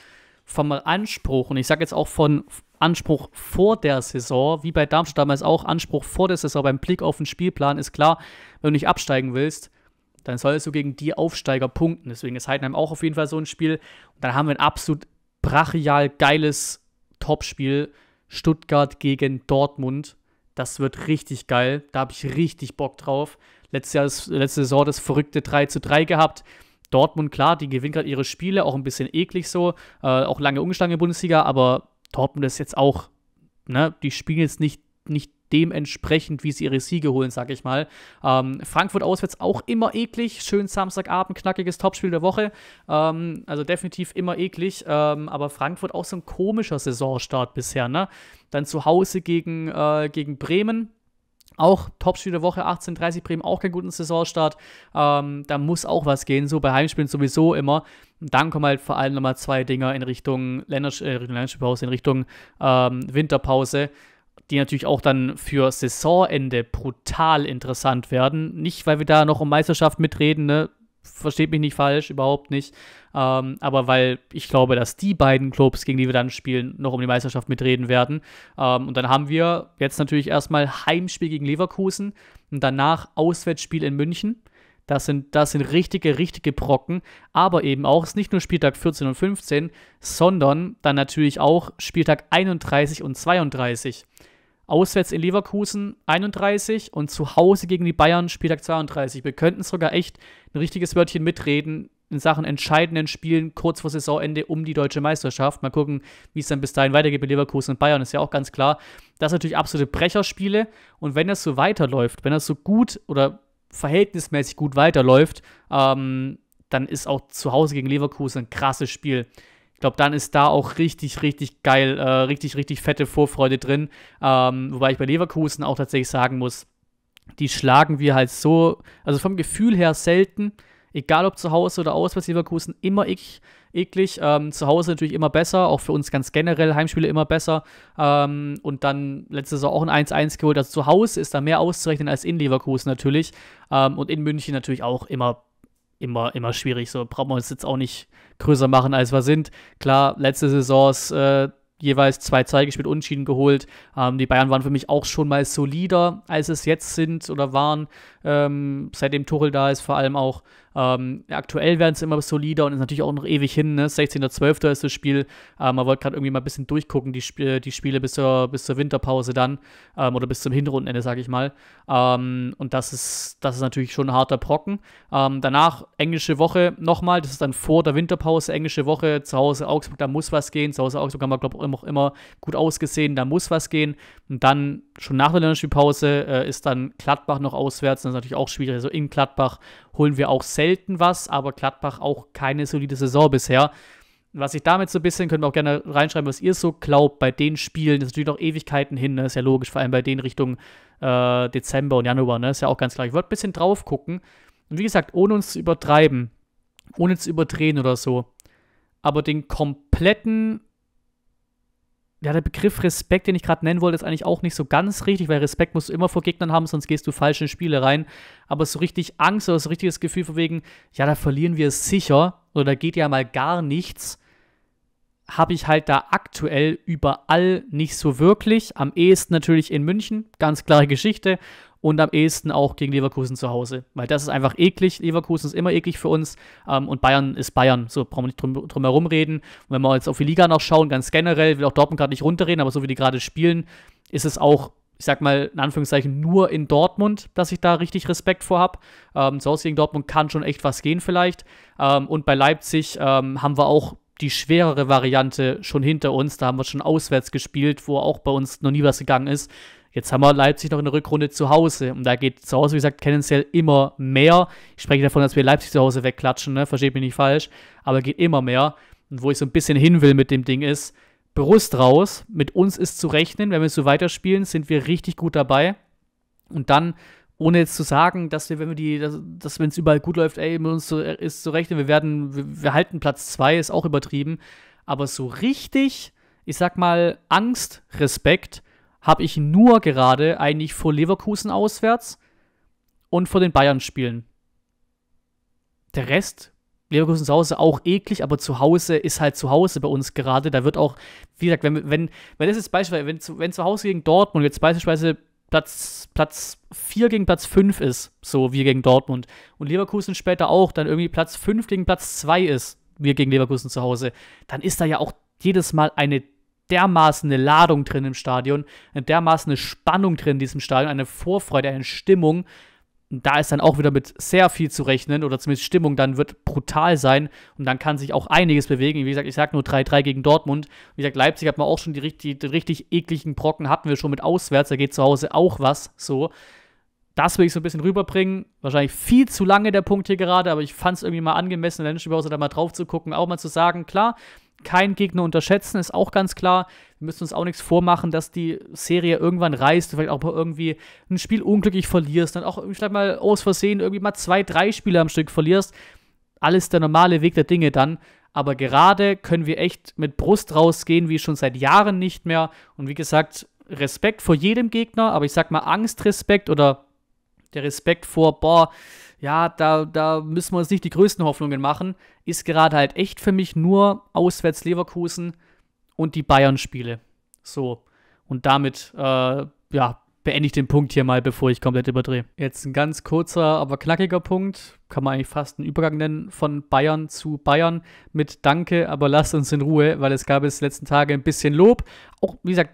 vom Anspruch und ich sage jetzt auch von Anspruch vor der Saison, wie bei Darmstadt damals auch, Anspruch vor der Saison beim Blick auf den Spielplan ist klar, wenn du nicht absteigen willst, dann sollst du gegen die Aufsteiger punkten. Deswegen ist Heidenheim auch auf jeden Fall so ein Spiel. Und dann haben wir ein absolut brachial geiles Topspiel. Stuttgart gegen Dortmund. Das wird richtig geil. Da habe ich richtig Bock drauf. Letztes Jahr, letzte Saison das verrückte 3 zu 3 gehabt. Dortmund, klar, die gewinnt gerade ihre Spiele, auch ein bisschen eklig so. Äh, auch lange umgeschlagen in der Bundesliga, aber Dortmund ist jetzt auch, ne, die spielen jetzt nicht, nicht dementsprechend, wie sie ihre Siege holen, sag ich mal. Ähm, Frankfurt auswärts auch immer eklig. Schön Samstagabend, knackiges Topspiel der Woche. Ähm, also definitiv immer eklig. Ähm, aber Frankfurt auch so ein komischer Saisonstart bisher. Ne? Dann zu Hause gegen, äh, gegen Bremen. Auch Topspiel der Woche 18:30 Bremen, auch keinen guten Saisonstart. Ähm, da muss auch was gehen, so bei Heimspielen sowieso immer. Und dann kommen halt vor allem nochmal zwei Dinger in Richtung äh, Länderspielpause, in Richtung ähm, Winterpause die natürlich auch dann für Saisonende brutal interessant werden. Nicht, weil wir da noch um Meisterschaft mitreden, ne? versteht mich nicht falsch, überhaupt nicht. Ähm, aber weil ich glaube, dass die beiden Clubs, gegen die wir dann spielen, noch um die Meisterschaft mitreden werden. Ähm, und dann haben wir jetzt natürlich erstmal Heimspiel gegen Leverkusen und danach Auswärtsspiel in München. Das sind, das sind richtige, richtige Brocken. Aber eben auch, es ist nicht nur Spieltag 14 und 15, sondern dann natürlich auch Spieltag 31 und 32. Auswärts in Leverkusen 31 und zu Hause gegen die Bayern Spieltag 32. Wir könnten sogar echt ein richtiges Wörtchen mitreden in Sachen entscheidenden Spielen kurz vor Saisonende um die deutsche Meisterschaft. Mal gucken, wie es dann bis dahin weitergeht mit Leverkusen und Bayern, ist ja auch ganz klar. Das sind natürlich absolute Brecherspiele und wenn das so weiterläuft, wenn das so gut oder verhältnismäßig gut weiterläuft, ähm, dann ist auch zu Hause gegen Leverkusen ein krasses Spiel ich glaube, dann ist da auch richtig, richtig geil, äh, richtig, richtig fette Vorfreude drin. Ähm, wobei ich bei Leverkusen auch tatsächlich sagen muss, die schlagen wir halt so, also vom Gefühl her selten, egal ob zu Hause oder auswärts, Leverkusen immer ich, eklig. Ähm, zu Hause natürlich immer besser, auch für uns ganz generell Heimspiele immer besser. Ähm, und dann letztes Jahr auch ein 1-1 geholt. Also zu Hause ist da mehr auszurechnen als in Leverkusen natürlich. Ähm, und in München natürlich auch immer immer, immer schwierig. So brauchen wir uns jetzt auch nicht größer machen, als wir sind. Klar, letzte Saisons äh, jeweils zwei Zeige gespielt, Unschieden geholt. Ähm, die Bayern waren für mich auch schon mal solider, als es jetzt sind oder waren, ähm, seitdem Tuchel da ist, vor allem auch. Ähm, aktuell werden sie immer solider und ist natürlich auch noch ewig hin. Ne? 16.12. ist das Spiel. Ähm, man wollte gerade irgendwie mal ein bisschen durchgucken, die, Sp die Spiele bis zur, bis zur Winterpause dann ähm, oder bis zum Hinrundenende, sage ich mal. Ähm, und das ist, das ist natürlich schon ein harter Brocken. Ähm, danach englische Woche nochmal. Das ist dann vor der Winterpause, englische Woche. Zu Hause Augsburg, da muss was gehen. Zu Hause Augsburg haben wir, glaube ich, auch immer gut ausgesehen. Da muss was gehen. Und dann schon nach der Länderspielpause äh, ist dann Gladbach noch auswärts. Das ist natürlich auch schwierig. Also in Gladbach holen wir auch selten was, aber Gladbach auch keine solide Saison bisher. Was ich damit so ein bisschen, könnt ihr auch gerne reinschreiben, was ihr so glaubt bei den Spielen. Das ist natürlich noch Ewigkeiten hin, ne? ist ja logisch, vor allem bei denen Richtung äh, Dezember und Januar, ne? ist ja auch ganz klar. Ich würde ein bisschen drauf gucken. Und wie gesagt, ohne uns zu übertreiben, ohne zu überdrehen oder so. Aber den kompletten ja, der Begriff Respekt, den ich gerade nennen wollte, ist eigentlich auch nicht so ganz richtig, weil Respekt musst du immer vor Gegnern haben, sonst gehst du falsch in Spiele rein. Aber so richtig Angst oder so richtiges Gefühl von wegen, ja, da verlieren wir es sicher oder da geht ja mal gar nichts, habe ich halt da aktuell überall nicht so wirklich. Am ehesten natürlich in München, ganz klare Geschichte und am ehesten auch gegen Leverkusen zu Hause, weil das ist einfach eklig. Leverkusen ist immer eklig für uns ähm, und Bayern ist Bayern, so brauchen wir nicht drum, drum herum reden. Und wenn wir jetzt auf die Liga noch schauen, ganz generell, will auch Dortmund gerade nicht runterreden, aber so wie die gerade spielen, ist es auch ich sag mal, in Anführungszeichen nur in Dortmund, dass ich da richtig Respekt vor habe. Ähm, zu Hause gegen Dortmund kann schon echt was gehen, vielleicht. Ähm, und bei Leipzig ähm, haben wir auch die schwerere Variante schon hinter uns. Da haben wir schon auswärts gespielt, wo auch bei uns noch nie was gegangen ist. Jetzt haben wir Leipzig noch in der Rückrunde zu Hause. Und da geht zu Hause, wie gesagt, tendenziell immer mehr. Ich spreche davon, dass wir Leipzig zu Hause wegklatschen, ne? versteht mich nicht falsch. Aber geht immer mehr. Und wo ich so ein bisschen hin will mit dem Ding ist, Brust raus. Mit uns ist zu rechnen. Wenn wir so weiterspielen, sind wir richtig gut dabei. Und dann, ohne jetzt zu sagen, dass wir, wenn wir die, dass, dass wenn es überall gut läuft, ey, mit uns zu, ist zu rechnen, wir werden, wir, wir halten Platz 2, ist auch übertrieben. Aber so richtig, ich sag mal, Angst, Respekt habe ich nur gerade eigentlich vor Leverkusen auswärts und vor den Bayern spielen. Der Rest, Leverkusen zu Hause auch eklig, aber zu Hause ist halt zu Hause bei uns gerade. Da wird auch, wie gesagt, wenn, wenn, wenn es jetzt beispielsweise, wenn, zu, wenn zu Hause gegen Dortmund jetzt beispielsweise Platz, Platz 4 gegen Platz 5 ist, so wie gegen Dortmund, und Leverkusen später auch dann irgendwie Platz 5 gegen Platz 2 ist, wir gegen Leverkusen zu Hause, dann ist da ja auch jedes Mal eine dermaßen eine Ladung drin im Stadion, eine dermaßen eine Spannung drin in diesem Stadion, eine Vorfreude, eine Stimmung. Und da ist dann auch wieder mit sehr viel zu rechnen oder zumindest Stimmung dann wird brutal sein und dann kann sich auch einiges bewegen. Wie gesagt, ich sage nur 3-3 gegen Dortmund. Wie gesagt, Leipzig hat man auch schon die, die, die richtig ekligen Brocken, hatten wir schon mit auswärts, da geht zu Hause auch was so. Das will ich so ein bisschen rüberbringen. Wahrscheinlich viel zu lange der Punkt hier gerade, aber ich fand es irgendwie mal angemessen, in der Länderspielpause da mal drauf zu gucken, auch mal zu sagen, klar, kein Gegner unterschätzen, ist auch ganz klar. Wir müssen uns auch nichts vormachen, dass die Serie irgendwann reißt, vielleicht auch mal irgendwie ein Spiel unglücklich verlierst, dann auch vielleicht mal aus Versehen irgendwie mal zwei, drei Spiele am Stück verlierst. Alles der normale Weg der Dinge dann. Aber gerade können wir echt mit Brust rausgehen, wie schon seit Jahren nicht mehr. Und wie gesagt, Respekt vor jedem Gegner, aber ich sag mal Angst, Respekt oder der Respekt vor, boah, ja, da, da müssen wir uns nicht die größten Hoffnungen machen, ist gerade halt echt für mich nur auswärts Leverkusen und die Bayern-Spiele. So. Und damit, äh, ja, beende ich den Punkt hier mal, bevor ich komplett überdrehe. Jetzt ein ganz kurzer, aber knackiger Punkt, kann man eigentlich fast einen Übergang nennen, von Bayern zu Bayern mit Danke, aber lasst uns in Ruhe, weil es gab es letzten Tage ein bisschen Lob. Auch, wie gesagt,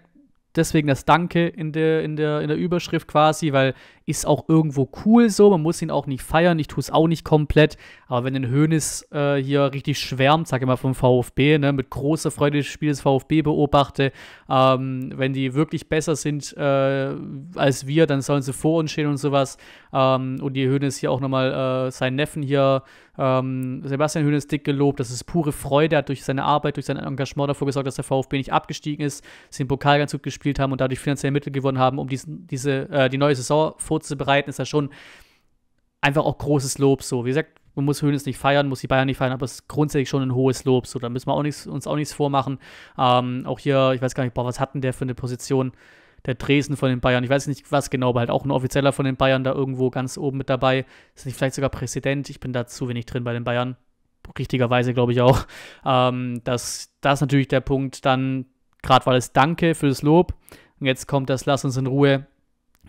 deswegen das Danke in der, in der, in der Überschrift quasi, weil ist auch irgendwo cool so. Man muss ihn auch nicht feiern. Ich tue es auch nicht komplett. Aber wenn ein Hönes äh, hier richtig schwärmt, sage ich mal, vom VfB, ne, mit großer Freude das Spiel des VfB beobachte, ähm, wenn die wirklich besser sind äh, als wir, dann sollen sie vor uns stehen und sowas. Ähm, und die Hönes hier auch nochmal äh, seinen Neffen hier, ähm, Sebastian Hönes, dick gelobt. Das ist pure Freude. Er hat durch seine Arbeit, durch sein Engagement dafür gesorgt, dass der VfB nicht abgestiegen ist, sie den Pokal ganz gut gespielt haben und dadurch finanzielle Mittel gewonnen haben, um diesen, diese, äh, die neue Saison vor zu bereiten, ist ja schon einfach auch großes Lob so. Wie gesagt, man muss Höhnes nicht feiern, muss die Bayern nicht feiern, aber es ist grundsätzlich schon ein hohes Lob. So, da müssen wir auch nix, uns auch nichts vormachen. Ähm, auch hier, ich weiß gar nicht, boah, was hatten der für eine Position? Der Dresden von den Bayern, ich weiß nicht was genau, aber halt auch ein offizieller von den Bayern da irgendwo ganz oben mit dabei. Ist nicht vielleicht sogar Präsident? Ich bin da zu wenig drin bei den Bayern. Richtigerweise glaube ich auch. Ähm, das, das ist natürlich der Punkt dann, gerade weil es Danke für das Lob. Und jetzt kommt das Lass uns in Ruhe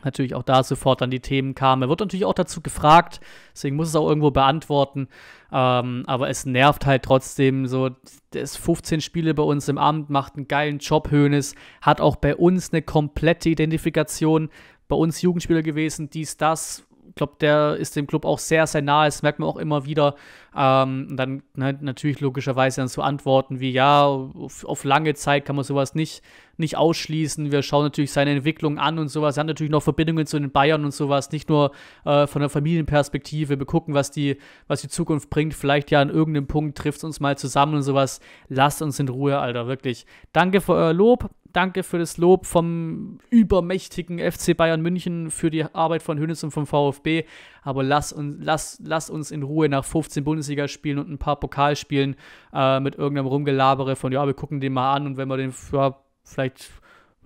natürlich auch da sofort an die Themen kam. Er wird natürlich auch dazu gefragt, deswegen muss es auch irgendwo beantworten. Ähm, aber es nervt halt trotzdem so. Der ist 15 Spiele bei uns im Amt, macht einen geilen Job, Hönes, hat auch bei uns eine komplette Identifikation. Bei uns Jugendspieler gewesen, dies, das, glaube, der ist dem Club auch sehr, sehr nahe. Das merkt man auch immer wieder. Ähm, dann ne, natürlich logischerweise dann so Antworten wie, ja, auf, auf, lange Zeit kann man sowas nicht, nicht ausschließen. Wir schauen natürlich seine Entwicklung an und sowas. Er hat natürlich noch Verbindungen zu den Bayern und sowas. Nicht nur äh, von der Familienperspektive. Wir gucken, was die, was die Zukunft bringt. Vielleicht ja an irgendeinem Punkt trifft es uns mal zusammen und sowas. Lasst uns in Ruhe, Alter, wirklich. Danke für euer Lob danke für das Lob vom übermächtigen FC Bayern München für die Arbeit von Hönes und vom VfB. Aber lass uns, lass, lass uns in Ruhe nach 15 Bundesligaspielen und ein paar Pokalspielen äh, mit irgendeinem Rumgelabere von, ja, wir gucken den mal an und wenn wir den, ja, vielleicht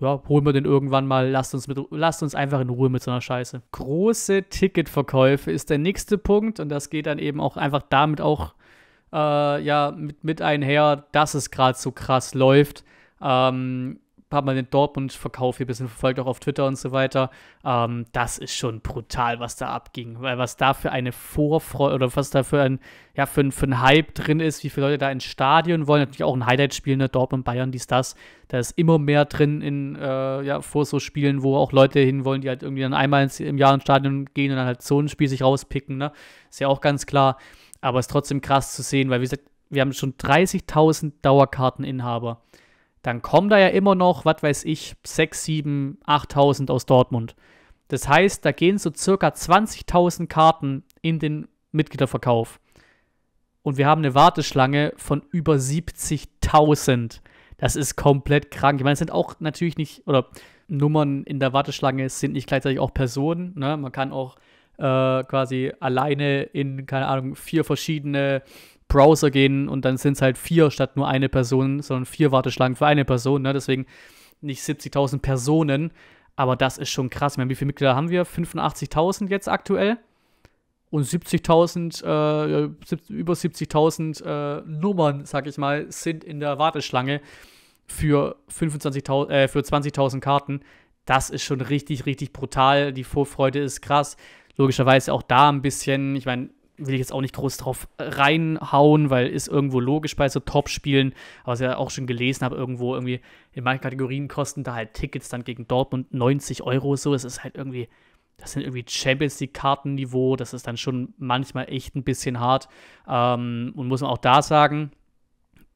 ja, holen wir den irgendwann mal, lasst uns, mit, lasst uns einfach in Ruhe mit so einer Scheiße. Große Ticketverkäufe ist der nächste Punkt und das geht dann eben auch einfach damit auch äh, ja, mit, mit einher, dass es gerade so krass läuft. Ähm, habe mal den Dortmund-Verkauf hier ein bisschen verfolgt, auch auf Twitter und so weiter. Ähm, das ist schon brutal, was da abging. Weil was da für eine Vorfreude oder was da für ein, ja, für, ein, für ein Hype drin ist, wie viele Leute da ins Stadion wollen. Natürlich auch ein Highlight-Spiel, ne? Dortmund, Bayern, dies, das. Da ist immer mehr drin in, äh, ja, vor so Spielen, wo auch Leute hinwollen, die halt irgendwie dann einmal im Jahr ins Stadion gehen und dann halt so ein Spiel sich rauspicken, ne? Ist ja auch ganz klar. Aber es ist trotzdem krass zu sehen, weil wie gesagt, wir haben schon 30.000 Dauerkarteninhaber dann kommen da ja immer noch, was weiß ich, 6, 7, 8.000 aus Dortmund. Das heißt, da gehen so circa 20.000 Karten in den Mitgliederverkauf. Und wir haben eine Warteschlange von über 70.000. Das ist komplett krank. Ich meine, es sind auch natürlich nicht, oder Nummern in der Warteschlange sind nicht gleichzeitig auch Personen. Ne? Man kann auch äh, quasi alleine in, keine Ahnung, vier verschiedene Browser gehen und dann sind es halt vier statt nur eine Person, sondern vier Warteschlangen für eine Person. Ne? Deswegen nicht 70.000 Personen, aber das ist schon krass. meine, wie viele Mitglieder haben wir? 85.000 jetzt aktuell und 70.000, äh, über 70.000 äh, Nummern, sag ich mal, sind in der Warteschlange für, äh, für 20.000 Karten. Das ist schon richtig, richtig brutal. Die Vorfreude ist krass. Logischerweise auch da ein bisschen, ich meine, will ich jetzt auch nicht groß drauf äh, reinhauen, weil ist irgendwo logisch bei so Top-Spielen, was ich ja auch schon gelesen habe, irgendwo irgendwie in manchen Kategorien kosten da halt Tickets dann gegen Dortmund 90 Euro so. Es ist halt irgendwie, das sind irgendwie Champions League-Kartenniveau, das ist dann schon manchmal echt ein bisschen hart. Ähm, und muss man auch da sagen,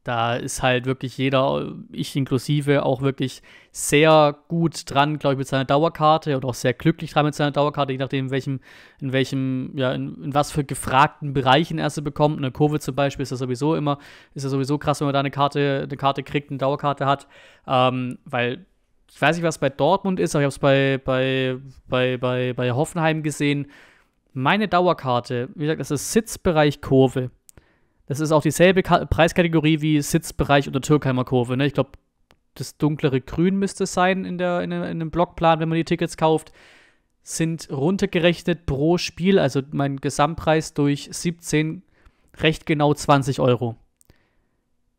da ist halt wirklich jeder, ich inklusive, auch wirklich sehr gut dran, glaube ich, mit seiner Dauerkarte oder auch sehr glücklich dran mit seiner Dauerkarte, je nachdem, in welchem, in welchem, ja, in, in was für gefragten Bereichen er sie bekommt. Eine Kurve zum Beispiel ist ja sowieso immer, ist ja sowieso krass, wenn man da eine Karte, eine Karte kriegt, eine Dauerkarte hat. Ähm, weil ich weiß nicht, was bei Dortmund ist, aber ich habe es bei, bei, bei, bei, bei Hoffenheim gesehen. Meine Dauerkarte, wie gesagt, das ist Sitzbereich Kurve. Das ist auch dieselbe Ka Preiskategorie wie Sitzbereich unter Türkheimer Kurve. Ne? Ich glaube, das dunklere Grün müsste es sein in, der, in, in dem Blockplan, wenn man die Tickets kauft. Sind runtergerechnet pro Spiel, also mein Gesamtpreis durch 17, recht genau 20 Euro.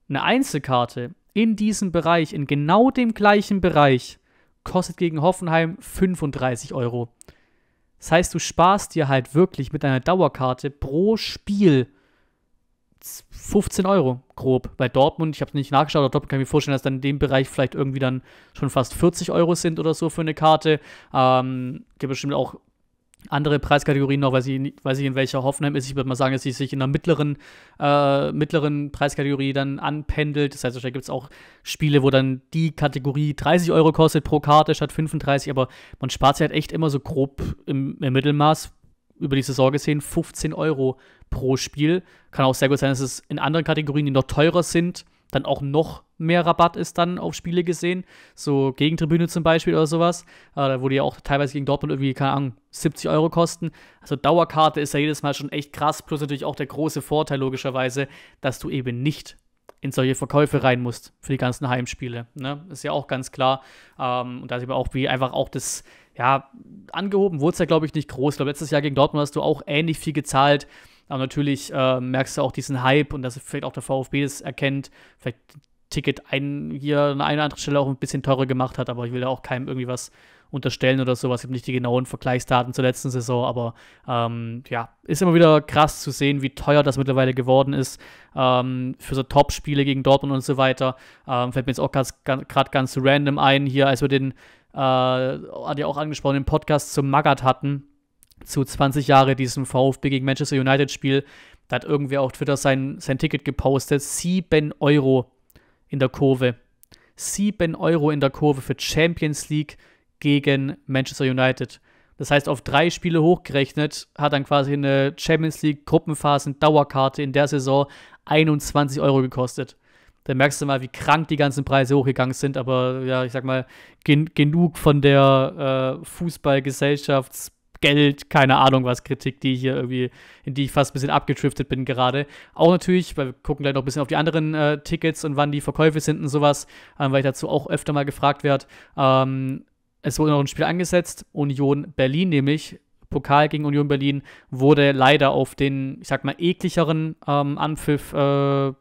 Eine Einzelkarte in diesem Bereich, in genau dem gleichen Bereich, kostet gegen Hoffenheim 35 Euro. Das heißt, du sparst dir halt wirklich mit deiner Dauerkarte pro Spiel 15 Euro grob. Bei Dortmund, ich habe es nicht nachgeschaut, aber Dortmund kann ich mir vorstellen, dass dann in dem Bereich vielleicht irgendwie dann schon fast 40 Euro sind oder so für eine Karte. Ähm, gibt bestimmt auch andere Preiskategorien noch, weiß ich, weiß ich in welcher Hoffenheim ist. Ich würde mal sagen, dass sie sich in der mittleren, äh, mittleren Preiskategorie dann anpendelt. Das heißt, da gibt es auch Spiele, wo dann die Kategorie 30 Euro kostet pro Karte statt 35, aber man spart sich halt echt immer so grob im, im Mittelmaß über die Saison gesehen 15 Euro pro Spiel. Kann auch sehr gut sein, dass es in anderen Kategorien, die noch teurer sind, dann auch noch mehr Rabatt ist dann auf Spiele gesehen. So Gegentribüne zum Beispiel oder sowas. Äh, da wurde ja auch teilweise gegen Dortmund irgendwie, keine Ahnung, 70 Euro kosten. Also Dauerkarte ist ja jedes Mal schon echt krass. Plus natürlich auch der große Vorteil logischerweise, dass du eben nicht in solche Verkäufe rein musst für die ganzen Heimspiele. Ne? Ist ja auch ganz klar. Ähm, und da sieht man auch, wie einfach auch das, ja, angehoben wurde es ja, glaube ich, nicht groß. Ich glaube, letztes Jahr gegen Dortmund hast du auch ähnlich viel gezahlt aber natürlich äh, merkst du auch diesen Hype und dass vielleicht auch der VfB das erkennt, vielleicht Ticket ein, hier an einer anderen Stelle auch ein bisschen teurer gemacht hat, aber ich will da auch keinem irgendwie was unterstellen oder sowas. Ich habe nicht die genauen Vergleichsdaten zur letzten Saison, aber ähm, ja, ist immer wieder krass zu sehen, wie teuer das mittlerweile geworden ist ähm, für so Top-Spiele gegen Dortmund und so weiter. Ähm, fällt mir jetzt auch gerade ganz random ein, hier, als wir den, äh, ja auch angesprochen, den Podcast zum Magat hatten zu 20 Jahre diesem VfB gegen Manchester United Spiel. Da hat irgendwie auch Twitter sein, sein Ticket gepostet. 7 Euro in der Kurve. 7 Euro in der Kurve für Champions League gegen Manchester United. Das heißt, auf drei Spiele hochgerechnet hat dann quasi eine Champions League Gruppenphasen Dauerkarte in der Saison 21 Euro gekostet. Da merkst du mal, wie krank die ganzen Preise hochgegangen sind. Aber ja, ich sag mal, gen genug von der äh, Fußballgesellschafts- Geld, keine Ahnung was, Kritik, die hier irgendwie, in die ich fast ein bisschen abgetriftet bin gerade. Auch natürlich, weil wir gucken gleich noch ein bisschen auf die anderen äh, Tickets und wann die Verkäufe sind und sowas, ähm, weil ich dazu auch öfter mal gefragt werde. Ähm, es wurde noch ein Spiel angesetzt, Union Berlin nämlich Pokal gegen Union Berlin wurde leider auf den, ich sag mal, ekligeren ähm, Anpfiff äh,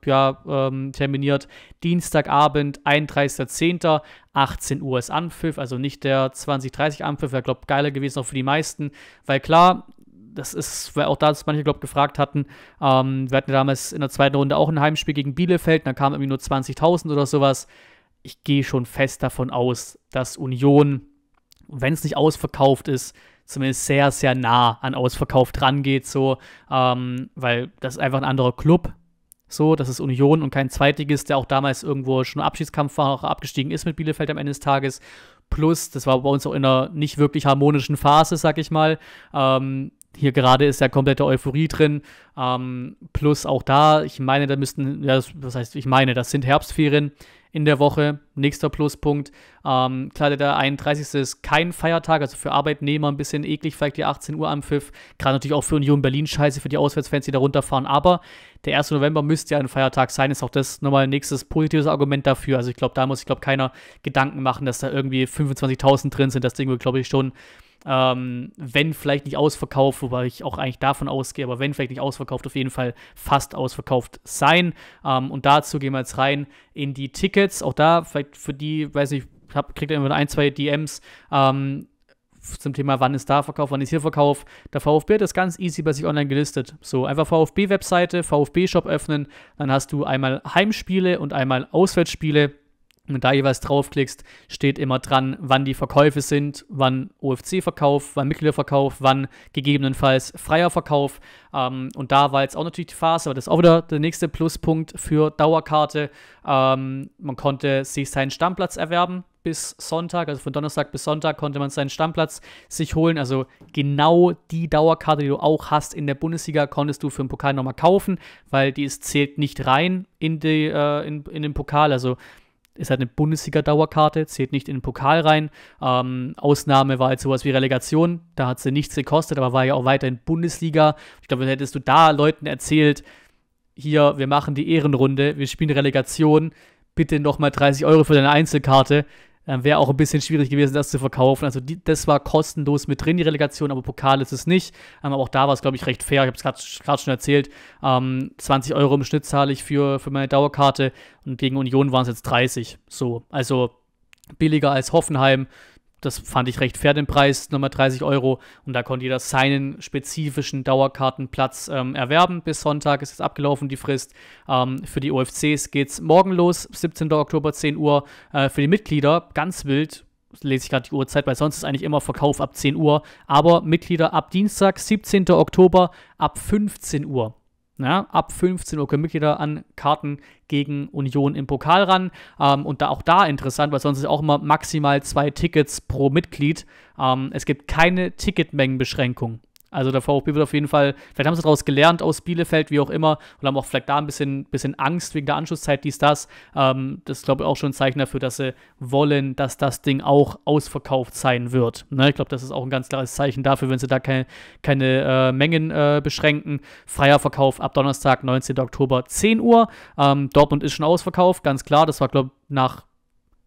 ja, ähm, terminiert. Dienstagabend, 31.10., 18 Uhr ist Anpfiff, also nicht der 2030 Anpfiff, wäre, glaube geiler gewesen auch für die meisten, weil klar, das ist, weil auch da das manche, glaube gefragt hatten. Ähm, wir hatten damals in der zweiten Runde auch ein Heimspiel gegen Bielefeld, da kamen irgendwie nur 20.000 oder sowas. Ich gehe schon fest davon aus, dass Union, wenn es nicht ausverkauft ist, zumindest sehr, sehr nah an Ausverkauf dran geht, so, ähm, weil das ist einfach ein anderer Club. So, das ist Union und kein Zweitligist, der auch damals irgendwo schon Abschiedskampf war, auch abgestiegen ist mit Bielefeld am Ende des Tages. Plus, das war bei uns auch in einer nicht wirklich harmonischen Phase, sag ich mal. Ähm, hier gerade ist ja komplette Euphorie drin. Ähm, plus auch da, ich meine, da müssten, ja, das, was heißt, ich meine, das sind Herbstferien in der Woche. Nächster Pluspunkt. Ähm, klar, der 31. ist kein Feiertag, also für Arbeitnehmer ein bisschen eklig, vielleicht die 18 Uhr am Pfiff. Gerade natürlich auch für Union Berlin scheiße, für die Auswärtsfans, die da runterfahren. Aber der 1. November müsste ja ein Feiertag sein. Ist auch das nochmal ein nächstes positives Argument dafür. Also ich glaube, da muss ich glaube keiner Gedanken machen, dass da irgendwie 25.000 drin sind. Das Ding wird, glaube ich, schon ähm, wenn vielleicht nicht ausverkauft, wobei ich auch eigentlich davon ausgehe, aber wenn vielleicht nicht ausverkauft, auf jeden Fall fast ausverkauft sein. Ähm, und dazu gehen wir jetzt rein in die Tickets. Auch da, vielleicht für die, weiß nicht, hab, kriegt ihr immer ein, zwei DMs. Ähm, zum Thema, wann ist da Verkauf, wann ist hier Verkauf. Der VfB hat das ganz easy bei sich online gelistet. So, einfach VfB-Webseite, VfB-Shop öffnen, dann hast du einmal Heimspiele und einmal Auswärtsspiele und da jeweils draufklickst, steht immer dran, wann die Verkäufe sind, wann OFC-Verkauf, wann Mitgliederverkauf, wann gegebenenfalls freier Verkauf. Ähm, und da war jetzt auch natürlich die Phase, aber das ist auch wieder der nächste Pluspunkt für Dauerkarte. Ähm, man konnte sich seinen Stammplatz erwerben bis Sonntag, also von Donnerstag bis Sonntag konnte man seinen Stammplatz sich holen. Also genau die Dauerkarte, die du auch hast in der Bundesliga, konntest du für den Pokal nochmal kaufen, weil die ist, zählt nicht rein in, die, äh, in, in den Pokal. Also ist halt eine Bundesliga-Dauerkarte, zählt nicht in den Pokal rein. Ähm, Ausnahme war halt sowas wie Relegation, da hat sie nichts gekostet, aber war ja auch weiterhin Bundesliga. Ich glaube, hättest du da Leuten erzählt, hier, wir machen die Ehrenrunde, wir spielen Relegation, bitte nochmal 30 Euro für deine Einzelkarte, ähm, Wäre auch ein bisschen schwierig gewesen, das zu verkaufen. Also die, das war kostenlos mit drin, die Relegation, aber Pokal ist es nicht. Ähm, aber auch da war es, glaube ich, recht fair. Ich habe es gerade schon erzählt. Ähm, 20 Euro im Schnitt zahle ich für, für meine Dauerkarte und gegen Union waren es jetzt 30. So, also billiger als Hoffenheim das fand ich recht fair, den Preis, nochmal 30 Euro. Und da konnte jeder seinen spezifischen Dauerkartenplatz ähm, erwerben. Bis Sonntag ist jetzt abgelaufen, die Frist. Ähm, für die OFCs geht es morgen los, 17. Oktober, 10 Uhr. Äh, für die Mitglieder, ganz wild, lese ich gerade die Uhrzeit, weil sonst ist eigentlich immer Verkauf ab 10 Uhr. Aber Mitglieder ab Dienstag, 17. Oktober, ab 15 Uhr. Ja, ab 15 Uhr können Mitglieder an Karten gegen Union im Pokal ran. Ähm, und da auch da interessant, weil sonst ist auch immer maximal zwei Tickets pro Mitglied. Ähm, es gibt keine Ticketmengenbeschränkung. Also der VfB wird auf jeden Fall, vielleicht haben sie daraus gelernt aus Bielefeld, wie auch immer, und haben auch vielleicht da ein bisschen, bisschen Angst wegen der Anschlusszeit, dies, das. Ähm, das ist, glaube ich, auch schon ein Zeichen dafür, dass sie wollen, dass das Ding auch ausverkauft sein wird. Ne? Ich glaube, das ist auch ein ganz klares Zeichen dafür, wenn sie da keine, keine äh, Mengen äh, beschränken. Freier Verkauf ab Donnerstag, 19. Oktober, 10 Uhr. Ähm, Dortmund ist schon ausverkauft, ganz klar. Das war, glaube ich, nach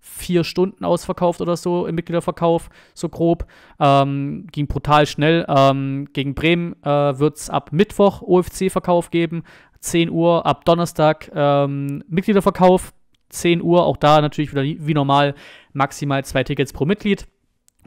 vier Stunden ausverkauft oder so im Mitgliederverkauf, so grob. Ähm, ging brutal schnell. Ähm, gegen Bremen äh, wird es ab Mittwoch OFC-Verkauf geben. 10 Uhr, ab Donnerstag ähm, Mitgliederverkauf. 10 Uhr, auch da natürlich wieder wie normal maximal zwei Tickets pro Mitglied.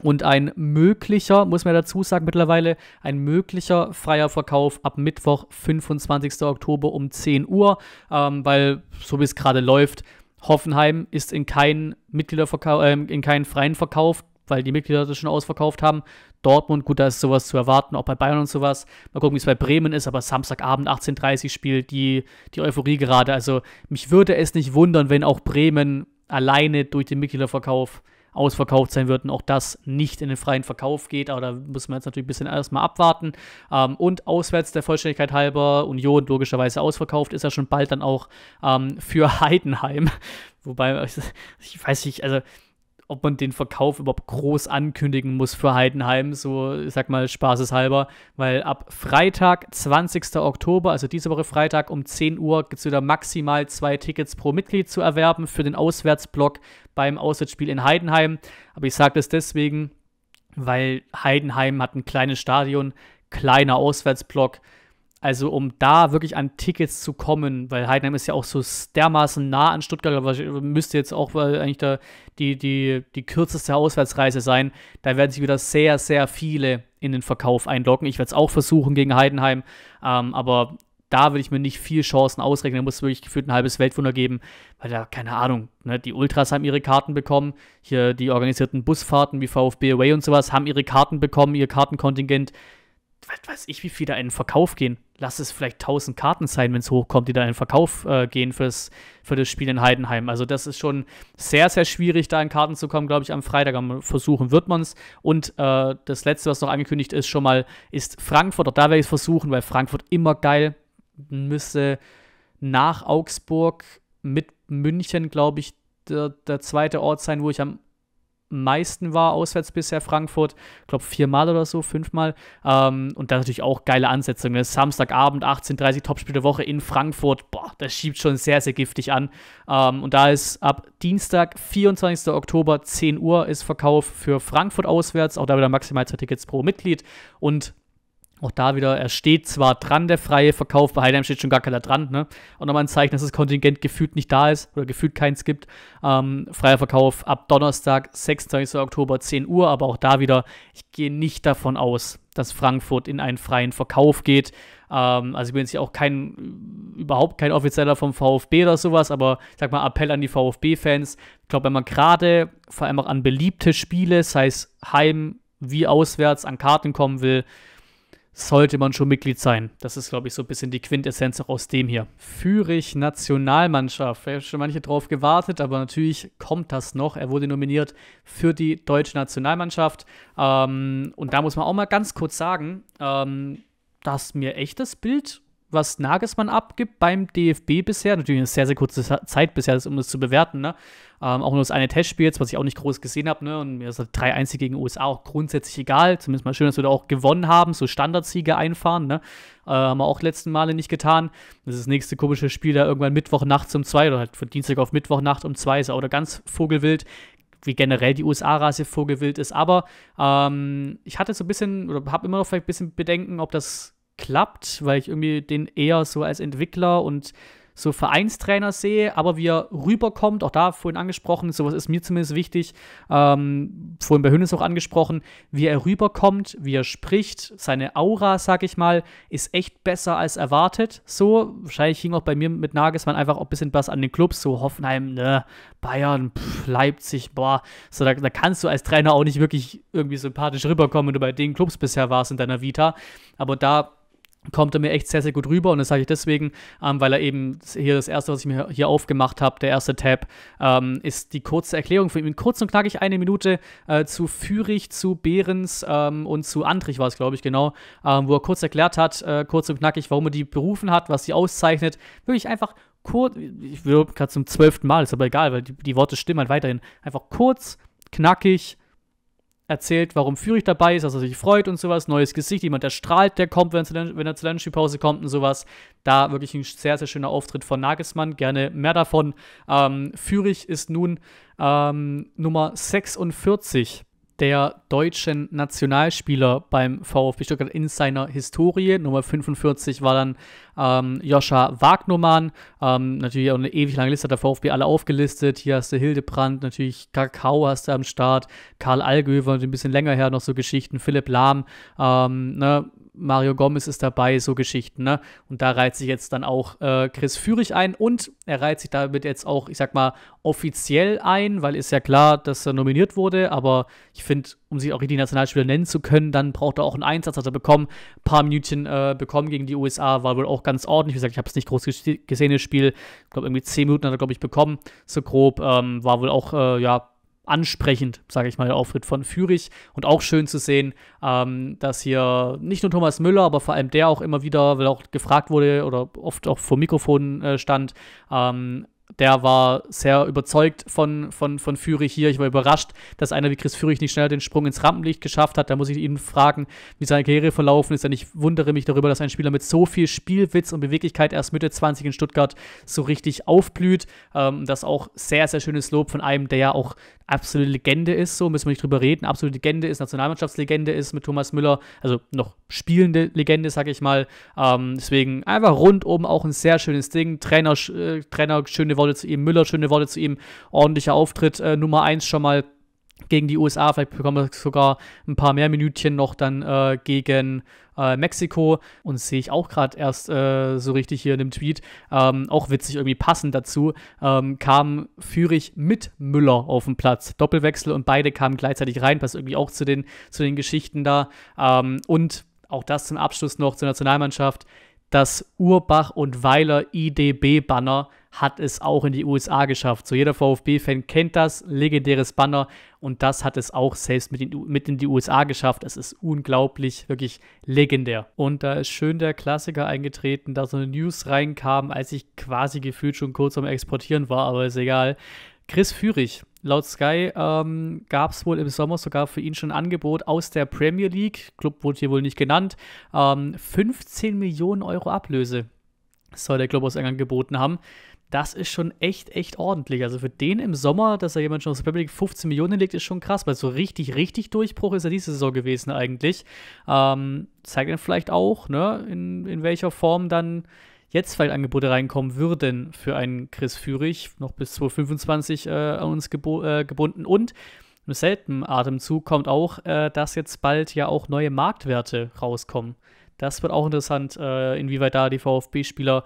Und ein möglicher, muss man dazu sagen mittlerweile, ein möglicher freier Verkauf ab Mittwoch, 25. Oktober um 10 Uhr, ähm, weil so wie es gerade läuft, Hoffenheim ist in keinen Mitgliederverkauf, äh, in keinen freien Verkauf, weil die Mitglieder das schon ausverkauft haben. Dortmund, gut, da ist sowas zu erwarten, auch bei Bayern und sowas. Mal gucken, wie es bei Bremen ist, aber Samstagabend 18.30 Uhr spielt die, die Euphorie gerade. Also mich würde es nicht wundern, wenn auch Bremen alleine durch den Mitgliederverkauf ausverkauft sein wird und auch das nicht in den freien Verkauf geht. Aber da muss man jetzt natürlich ein bisschen erstmal abwarten. Ähm, und auswärts der Vollständigkeit halber, Union logischerweise ausverkauft, ist ja schon bald dann auch ähm, für Heidenheim. Wobei, ich weiß nicht, also ob man den Verkauf überhaupt groß ankündigen muss für Heidenheim, so ich sag mal spaßeshalber, weil ab Freitag, 20. Oktober, also diese Woche Freitag um 10 Uhr, gibt es wieder maximal zwei Tickets pro Mitglied zu erwerben für den Auswärtsblock beim Auswärtsspiel in Heidenheim. Aber ich sage das deswegen, weil Heidenheim hat ein kleines Stadion, kleiner Auswärtsblock. Also um da wirklich an Tickets zu kommen, weil Heidenheim ist ja auch so dermaßen nah an Stuttgart, aber äh, müsste jetzt auch eigentlich da die, die, die kürzeste Auswärtsreise sein. Da werden sich wieder sehr, sehr viele in den Verkauf einloggen. Ich werde es auch versuchen gegen Heidenheim, ähm, aber da würde ich mir nicht viel Chancen ausrechnen. Da muss es wirklich gefühlt ein halbes Weltwunder geben, weil da, keine Ahnung, ne, die Ultras haben ihre Karten bekommen. Hier die organisierten Busfahrten wie VfB Away und sowas haben ihre Karten bekommen, ihr Kartenkontingent was weiß ich, wie viel da in den Verkauf gehen. Lass es vielleicht 1000 Karten sein, wenn es hochkommt, die da in den Verkauf äh, gehen fürs, für das Spiel in Heidenheim. Also das ist schon sehr, sehr schwierig, da in Karten zu kommen, glaube ich, am Freitag. Am Versuchen wird man es. Und äh, das Letzte, was noch angekündigt ist, schon mal, ist Frankfurt. Auch da werde ich es versuchen, weil Frankfurt immer geil müsse nach Augsburg mit München, glaube ich, der, der zweite Ort sein, wo ich am meisten war auswärts bisher Frankfurt. Ich glaube viermal oder so, fünfmal. Ähm, und da natürlich auch geile Ansetzungen. Ne? Samstagabend, 18.30 Uhr, Topspiel der Woche in Frankfurt. Boah, das schiebt schon sehr, sehr giftig an. Ähm, und da ist ab Dienstag, 24. Oktober, 10 Uhr ist Verkauf für Frankfurt auswärts. Auch da wieder maximal zwei Tickets pro Mitglied. Und auch da wieder, er steht zwar dran, der freie Verkauf, bei Heidenheim steht schon gar keiner dran. Ne? Auch nochmal ein Zeichen, dass das Kontingent gefühlt nicht da ist oder gefühlt keins gibt. Ähm, freier Verkauf ab Donnerstag, 26. Oktober, 10 Uhr. Aber auch da wieder, ich gehe nicht davon aus, dass Frankfurt in einen freien Verkauf geht. Ähm, also ich bin jetzt hier auch kein, überhaupt kein Offizieller vom VfB oder sowas, aber ich sag mal Appell an die VfB-Fans. Ich glaube, wenn man gerade vor allem auch an beliebte Spiele, sei es heim wie auswärts, an Karten kommen will, sollte man schon Mitglied sein. Das ist, glaube ich, so ein bisschen die Quintessenz auch aus dem hier. Führig Nationalmannschaft. haben schon manche drauf gewartet, aber natürlich kommt das noch. Er wurde nominiert für die deutsche Nationalmannschaft. Ähm, und da muss man auch mal ganz kurz sagen, ähm, dass mir echt das Bild was Nagelsmann abgibt beim DFB bisher. Natürlich eine sehr, sehr kurze Zeit bisher, um das zu bewerten. Ne? Ähm, auch nur das eine Testspiel, was ich auch nicht groß gesehen habe. Ne? Und mir ist halt das 3-1 gegen USA auch grundsätzlich egal. Zumindest mal schön, dass wir da auch gewonnen haben, so Standardsiege einfahren. Ne? Äh, haben wir auch letzten Male nicht getan. Das ist das nächste komische Spiel da irgendwann Mittwochnacht um 2 oder halt von Dienstag auf Mittwochnacht um 2 ist auch da ganz vogelwild wie generell die usa rase vogelwild ist. Aber ähm, ich hatte so ein bisschen oder habe immer noch vielleicht ein bisschen Bedenken, ob das klappt, weil ich irgendwie den eher so als Entwickler und so Vereinstrainer sehe, aber wie er rüberkommt, auch da vorhin angesprochen, sowas ist mir zumindest wichtig, ähm, vorhin bei Hönes auch angesprochen, wie er rüberkommt, wie er spricht, seine Aura, sag ich mal, ist echt besser als erwartet, so, wahrscheinlich hing auch bei mir mit Nagelsmann einfach auch ein bisschen was an den Clubs, so Hoffenheim, ne, Bayern, pff, Leipzig, boah, so, da, da kannst du als Trainer auch nicht wirklich irgendwie sympathisch rüberkommen, wenn du bei den Clubs bisher warst in deiner Vita, aber da kommt er mir echt sehr, sehr gut rüber und das sage ich deswegen, ähm, weil er eben hier das erste, was ich mir hier aufgemacht habe, der erste Tab, ähm, ist die kurze Erklärung von ihm. Kurz und knackig eine Minute äh, zu Fürich, zu Behrens ähm, und zu Andrich war es, glaube ich, genau, ähm, wo er kurz erklärt hat, äh, kurz und knackig, warum er die berufen hat, was sie auszeichnet. Wirklich einfach kurz, ich würde gerade zum zwölften Mal, ist aber egal, weil die, die Worte stimmen halt weiterhin, einfach kurz, knackig, erzählt, warum Führig dabei ist, dass er sich freut und sowas. Neues Gesicht, jemand, der strahlt, der kommt, wenn, wenn er zur Länderspielpause kommt und sowas. Da wirklich ein sehr, sehr schöner Auftritt von Nagelsmann. Gerne mehr davon. Ähm, Führig ist nun ähm, Nummer 46 der deutschen Nationalspieler beim VfB Stuttgart in seiner Historie. Nummer 45 war dann ähm, Joscha Wagnermann. Ähm, natürlich auch eine ewig lange Liste hat der VfB alle aufgelistet. Hier hast du Hildebrand, natürlich Kakao hast du am Start, Karl Allgöwer, ein bisschen länger her noch so Geschichten, Philipp Lahm, ähm, ne, Mario Gomez ist dabei, so Geschichten, ne? Und da reiht sich jetzt dann auch äh, Chris Führig ein und er reiht sich damit jetzt auch, ich sag mal, offiziell ein, weil ist ja klar, dass er nominiert wurde, aber ich finde, finde, um sich auch richtig Nationalspieler nennen zu können, dann braucht er auch einen Einsatz, hat also er bekommen, ein paar Minütchen äh, bekommen gegen die USA, war wohl auch ganz ordentlich. Wie gesagt, ich habe es nicht groß gesehen, das Spiel. Ich glaube, irgendwie zehn Minuten hat er, glaube ich, bekommen, so grob. Ähm, war wohl auch, äh, ja, ansprechend, sage ich mal, der Auftritt von Fürich. Und auch schön zu sehen, ähm, dass hier nicht nur Thomas Müller, aber vor allem der auch immer wieder, weil auch gefragt wurde oder oft auch vor Mikrofonen äh, stand, ähm, der war sehr überzeugt von, von, von Führig hier. Ich war überrascht, dass einer wie Chris Führig nicht schneller den Sprung ins Rampenlicht geschafft hat. Da muss ich ihn fragen, wie seine Karriere verlaufen ist. Denn ich wundere mich darüber, dass ein Spieler mit so viel Spielwitz und Beweglichkeit erst Mitte 20 in Stuttgart so richtig aufblüht. Ähm, das auch sehr, sehr schönes Lob von einem, der ja auch absolute Legende ist, so müssen wir nicht drüber reden, absolute Legende ist, Nationalmannschaftslegende ist mit Thomas Müller, also noch spielende Legende, sag ich mal. Ähm, deswegen einfach rundum auch ein sehr schönes Ding. Trainer, äh, Trainer schöne Worte zu ihm, Müller, schöne Worte zu ihm, ordentlicher Auftritt, äh, Nummer 1 schon mal gegen die USA. Vielleicht bekommen wir sogar ein paar mehr Minütchen noch dann äh, gegen äh, Mexiko. Und sehe ich auch gerade erst äh, so richtig hier in dem Tweet. Ähm, auch witzig, irgendwie passend dazu, ähm, kam Führig mit Müller auf den Platz. Doppelwechsel und beide kamen gleichzeitig rein. Passt irgendwie auch zu den, zu den Geschichten da. Ähm, und auch das zum Abschluss noch zur Nationalmannschaft das Urbach und Weiler IDB-Banner hat es auch in die USA geschafft. So jeder VfB-Fan kennt das, legendäres Banner und das hat es auch selbst mit, den, mit in die USA geschafft. Es ist unglaublich, wirklich legendär. Und da ist schön der Klassiker eingetreten, da so eine News reinkam, als ich quasi gefühlt schon kurz am Exportieren war, aber ist egal. Chris Führig. Laut Sky ähm, gab es wohl im Sommer sogar für ihn schon ein Angebot aus der Premier League, Club wurde hier wohl nicht genannt, ähm, 15 Millionen Euro Ablöse soll der Club aus England geboten haben. Das ist schon echt, echt ordentlich. Also für den im Sommer, dass er jemand schon aus der Premier League 15 Millionen legt, ist schon krass, weil so richtig, richtig Durchbruch ist er diese Saison gewesen eigentlich. Ähm, zeigt dann vielleicht auch, ne, in, in welcher Form dann jetzt vielleicht Angebote reinkommen würden für einen Chris Führig, noch bis 2025 äh, an uns gebo äh, gebunden. Und im selben Atemzug kommt auch, äh, dass jetzt bald ja auch neue Marktwerte rauskommen. Das wird auch interessant, äh, inwieweit da die VfB-Spieler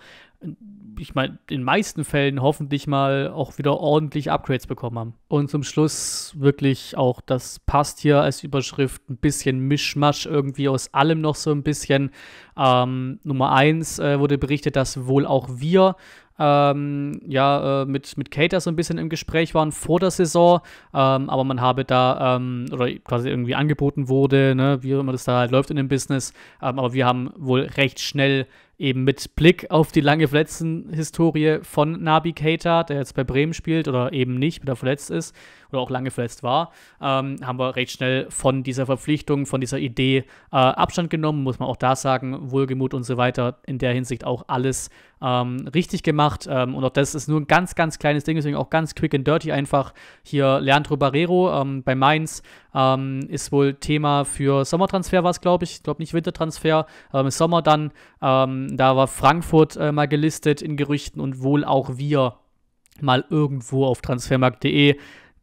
ich meine, in den meisten Fällen hoffentlich mal auch wieder ordentlich Upgrades bekommen haben. Und zum Schluss wirklich auch, das passt hier als Überschrift ein bisschen Mischmasch irgendwie aus allem noch so ein bisschen. Ähm, Nummer 1 äh, wurde berichtet, dass wohl auch wir ähm, ja, äh, mit, mit Cater so ein bisschen im Gespräch waren vor der Saison, ähm, aber man habe da, ähm, oder quasi irgendwie angeboten wurde, ne, wie immer das da halt läuft in dem Business, ähm, aber wir haben wohl recht schnell eben mit Blick auf die lange Verletzten-Historie von Nabi Keita, der jetzt bei Bremen spielt oder eben nicht, wenn er verletzt ist oder auch lange verletzt war, ähm, haben wir recht schnell von dieser Verpflichtung, von dieser Idee äh, Abstand genommen. Muss man auch da sagen, Wohlgemut und so weiter, in der Hinsicht auch alles ähm, richtig gemacht. Ähm, und auch das ist nur ein ganz, ganz kleines Ding, deswegen auch ganz quick and dirty einfach. Hier Leandro Barrero ähm, bei Mainz ähm, ist wohl Thema für Sommertransfer, war es, glaube ich. Ich glaube nicht Wintertransfer. Ähm, Sommer dann. Ähm, da war Frankfurt äh, mal gelistet in Gerüchten und wohl auch wir mal irgendwo auf transfermarkt.de.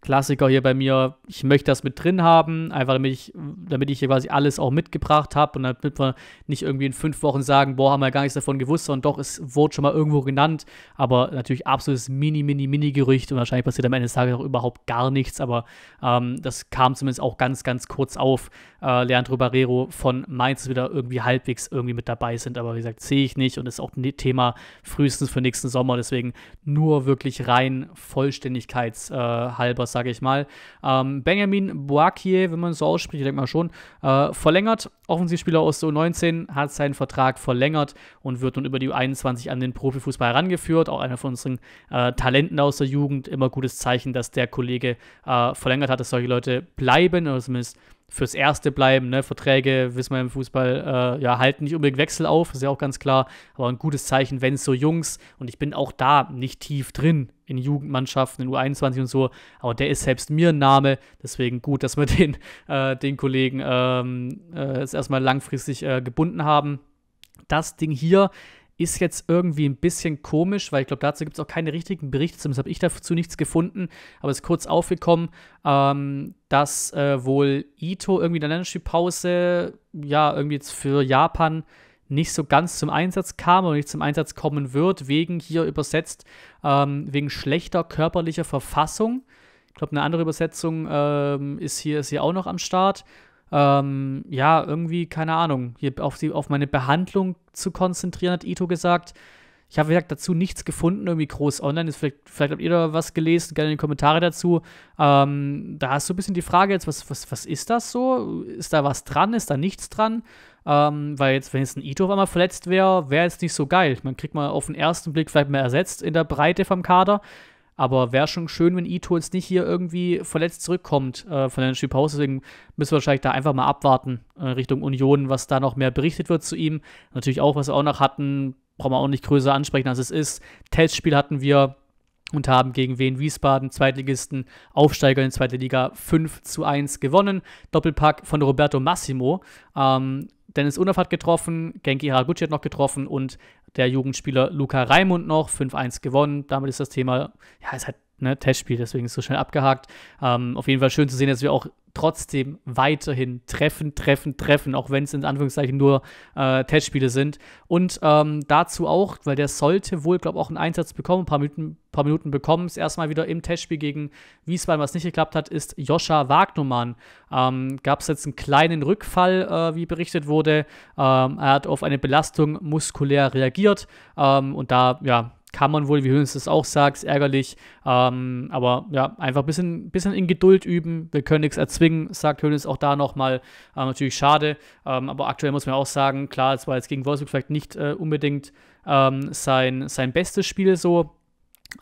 Klassiker hier bei mir, ich möchte das mit drin haben, einfach damit ich, damit ich hier quasi alles auch mitgebracht habe und damit wir nicht irgendwie in fünf Wochen sagen, boah, haben wir gar nichts davon gewusst, sondern doch, es wurde schon mal irgendwo genannt, aber natürlich absolutes Mini, Mini, Mini-Gerücht und wahrscheinlich passiert am Ende des Tages auch überhaupt gar nichts, aber ähm, das kam zumindest auch ganz, ganz kurz auf. Äh, Leandro Barrero von Mainz wieder irgendwie halbwegs irgendwie mit dabei sind, aber wie gesagt, sehe ich nicht und ist auch ein ne-, Thema frühestens für nächsten Sommer, deswegen nur wirklich rein vollständigkeitshalber. äh, sage ich mal. Ähm, Benjamin Boakie, wenn man es so ausspricht, ich denke mal schon, äh, verlängert. Offensivspieler aus der U19 hat seinen Vertrag verlängert und wird nun über die U21 an den Profifußball herangeführt. Auch einer von unseren äh, Talenten aus der Jugend. Immer gutes Zeichen, dass der Kollege äh, verlängert hat, dass solche Leute bleiben oder zumindest fürs Erste bleiben. Ne? Verträge, wissen wir im Fußball, äh, ja, halten nicht unbedingt Wechsel auf, ist ja auch ganz klar. Aber ein gutes Zeichen, wenn es so Jungs, und ich bin auch da nicht tief drin in Jugendmannschaften, in U21 und so. Aber der ist selbst mir ein Name. Deswegen gut, dass wir den, äh, den Kollegen ähm, äh, jetzt erstmal langfristig äh, gebunden haben. Das Ding hier ist jetzt irgendwie ein bisschen komisch, weil ich glaube, dazu gibt es auch keine richtigen Berichte, zumindest habe ich dazu nichts gefunden, aber es ist kurz aufgekommen, ähm, dass äh, wohl Ito irgendwie in der Länderspielpause ja irgendwie jetzt für Japan nicht so ganz zum Einsatz kam oder nicht zum Einsatz kommen wird, wegen hier übersetzt, ähm, wegen schlechter körperlicher Verfassung. Ich glaube, eine andere Übersetzung ähm, ist, hier, ist hier auch noch am Start. Ähm, ja, irgendwie, keine Ahnung, hier auf, die, auf meine Behandlung zu konzentrieren, hat Ito gesagt. Ich habe, gesagt, dazu nichts gefunden, irgendwie groß online. Ist vielleicht, vielleicht habt ihr da was gelesen, gerne in die Kommentare dazu. Ähm, da hast du ein bisschen die Frage jetzt, was, was, was ist das so? Ist da was dran? Ist da nichts dran? Ähm, weil jetzt, wenn jetzt ein Ito auf einmal verletzt wäre, wäre es nicht so geil. Man kriegt mal auf den ersten Blick vielleicht mehr ersetzt in der Breite vom Kader. Aber wäre schon schön, wenn Ito jetzt nicht hier irgendwie verletzt zurückkommt äh, von der Energy Pause. Deswegen müssen wir wahrscheinlich da einfach mal abwarten äh, Richtung Union, was da noch mehr berichtet wird zu ihm. Natürlich auch, was wir auch noch hatten, brauchen wir auch nicht größer ansprechen, als es ist. Testspiel hatten wir und haben gegen Wien Wiesbaden, Zweitligisten, Aufsteiger in zweite Liga 5 zu 1 gewonnen. Doppelpack von Roberto Massimo. Ähm, Dennis Unaf hat getroffen, Genki Haraguchi hat noch getroffen und der Jugendspieler Luca Raimund noch 5-1 gewonnen. Damit ist das Thema, ja, ist halt ne, Testspiel, deswegen ist es so schnell abgehakt. Ähm, auf jeden Fall schön zu sehen, dass wir auch trotzdem weiterhin treffen, treffen, treffen, auch wenn es in Anführungszeichen nur äh, Testspiele sind. Und ähm, dazu auch, weil der sollte wohl, glaube ich, auch einen Einsatz bekommen, ein paar Minuten, paar Minuten bekommen. Es erstmal wieder im Testspiel gegen Wiesbaden, was nicht geklappt hat, ist Joscha Wagnumann. Ähm, Gab es jetzt einen kleinen Rückfall, äh, wie berichtet wurde. Ähm, er hat auf eine Belastung muskulär reagiert ähm, und da, ja, kann man wohl, wie Hönes das auch sagt, ärgerlich. Ähm, aber ja, einfach ein bisschen, bisschen in Geduld üben. Wir können nichts erzwingen, sagt Hönes auch da nochmal. Ähm, natürlich schade. Ähm, aber aktuell muss man auch sagen, klar, es war jetzt gegen Wolfsburg vielleicht nicht äh, unbedingt ähm, sein, sein bestes Spiel so.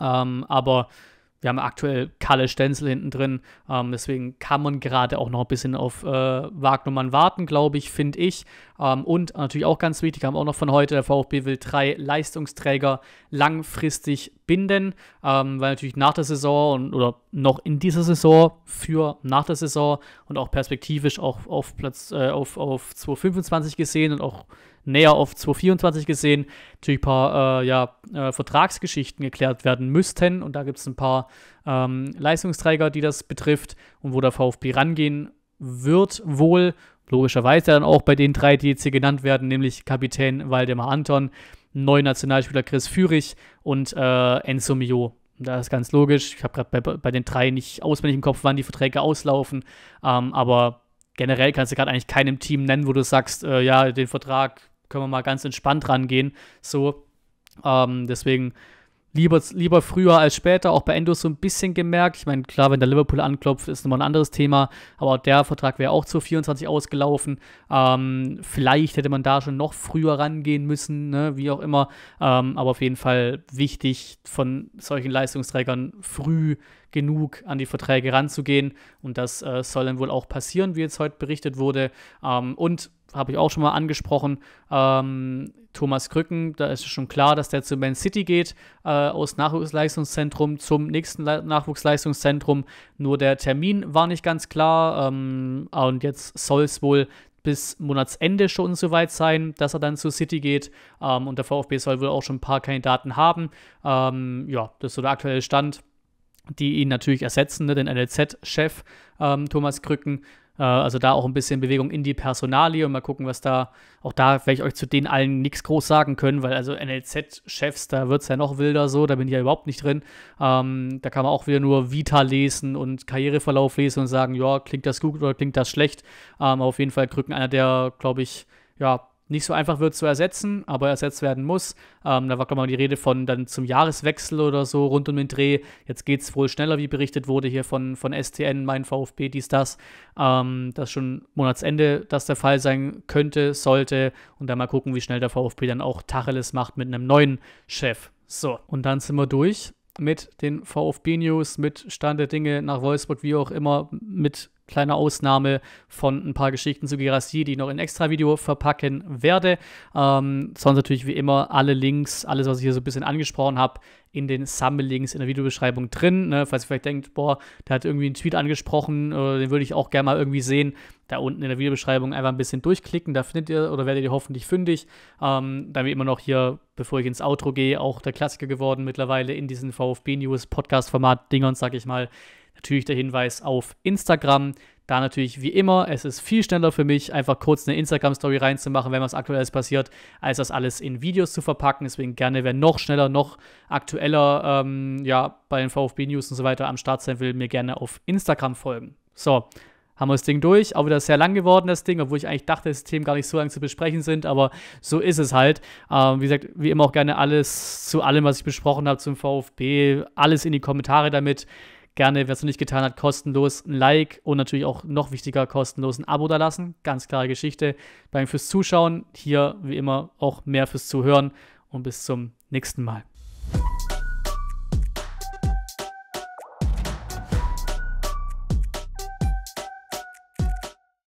Ähm, aber wir haben aktuell Kalle Stenzel hinten drin. Ähm, deswegen kann man gerade auch noch ein bisschen auf äh, Wagnumann warten, glaube ich, finde ich. Ähm, und natürlich auch ganz wichtig, haben wir auch noch von heute, der VfB will drei Leistungsträger langfristig binden, ähm, weil natürlich nach der Saison und, oder noch in dieser Saison für nach der Saison und auch perspektivisch auch auf Platz äh, auf, auf 225 gesehen und auch näher auf 2024 gesehen, natürlich ein paar äh, ja, äh, Vertragsgeschichten geklärt werden müssten. Und da gibt es ein paar ähm, Leistungsträger, die das betrifft und wo der VfB rangehen wird, wohl. Logischerweise dann auch bei den drei, die jetzt hier genannt werden, nämlich Kapitän Waldemar Anton, neuen Nationalspieler Chris Führig und äh, Enzo Mio. Das ist ganz logisch. Ich habe gerade bei, bei den drei nicht auswendig im Kopf, wann die Verträge auslaufen. Ähm, aber generell kannst du gerade eigentlich keinem Team nennen, wo du sagst, äh, ja, den Vertrag können wir mal ganz entspannt rangehen. So, ähm, deswegen lieber, lieber früher als später, auch bei Endo so ein bisschen gemerkt. Ich meine, klar, wenn der Liverpool anklopft, ist nochmal ein anderes Thema, aber der Vertrag wäre auch zu 24 ausgelaufen. Ähm, vielleicht hätte man da schon noch früher rangehen müssen, ne? wie auch immer. Ähm, aber auf jeden Fall wichtig, von solchen Leistungsträgern früh genug an die Verträge ranzugehen. Und das äh, soll dann wohl auch passieren, wie jetzt heute berichtet wurde. Ähm, und habe ich auch schon mal angesprochen, ähm, Thomas Krücken, da ist schon klar, dass der zu Man City geht, äh, aus Nachwuchsleistungszentrum zum nächsten Le Nachwuchsleistungszentrum. Nur der Termin war nicht ganz klar ähm, und jetzt soll es wohl bis Monatsende schon soweit sein, dass er dann zu City geht. Ähm, und der VfB soll wohl auch schon ein paar Kandidaten haben. Ähm, ja, das ist so der aktuelle Stand die ihn natürlich ersetzen, ne, den NLZ-Chef ähm, Thomas Krücken. Äh, also da auch ein bisschen Bewegung in die Personalie und mal gucken, was da, auch da werde ich euch zu denen allen nichts groß sagen können, weil also NLZ-Chefs, da wird es ja noch wilder so, da bin ich ja überhaupt nicht drin. Ähm, da kann man auch wieder nur Vita lesen und Karriereverlauf lesen und sagen, ja, klingt das gut oder klingt das schlecht. Ähm, auf jeden Fall Krücken einer der, glaube ich, ja, nicht so einfach wird zu ersetzen, aber ersetzt werden muss. Ähm, da war, gerade mal die Rede von dann zum Jahreswechsel oder so rund um den Dreh. Jetzt geht es wohl schneller, wie berichtet wurde hier von, von STN, mein VfB, dies, das. Ähm, dass schon Monatsende das der Fall sein könnte, sollte. Und dann mal gucken, wie schnell der VfB dann auch Tacheles macht mit einem neuen Chef. So, und dann sind wir durch mit den VfB-News, mit Stand der Dinge nach Wolfsburg, wie auch immer, mit Kleine Ausnahme von ein paar Geschichten zu Gerassi, die ich noch in extra Video verpacken werde. Ähm, sonst natürlich wie immer alle Links, alles, was ich hier so ein bisschen angesprochen habe, in den Sammellinks in der Videobeschreibung drin. Ne? Falls ihr vielleicht denkt, boah, der hat irgendwie einen Tweet angesprochen, äh, den würde ich auch gerne mal irgendwie sehen. Da unten in der Videobeschreibung einfach ein bisschen durchklicken, da findet ihr oder werdet ihr hoffentlich fündig. Ähm, da wir immer noch hier, bevor ich ins Outro gehe, auch der Klassiker geworden mittlerweile in diesen VfB News Podcast Format Dingern, sag ich mal Natürlich der Hinweis auf Instagram. Da natürlich wie immer, es ist viel schneller für mich, einfach kurz eine Instagram-Story reinzumachen, wenn was Aktuelles passiert, als das alles in Videos zu verpacken. Deswegen gerne, wer noch schneller, noch aktueller ähm, ja, bei den VfB-News und so weiter am Start sein will, mir gerne auf Instagram folgen. So, haben wir das Ding durch. Auch wieder sehr lang geworden, das Ding, obwohl ich eigentlich dachte, dass Themen gar nicht so lang zu besprechen sind, aber so ist es halt. Ähm, wie gesagt, wie immer auch gerne alles zu allem, was ich besprochen habe zum VfB, alles in die Kommentare damit gerne, wer es noch nicht getan hat, kostenlos ein Like und natürlich auch noch wichtiger, kostenlos ein Abo da lassen. Ganz klare Geschichte. Danke fürs Zuschauen. Hier, wie immer, auch mehr fürs Zuhören und bis zum nächsten Mal.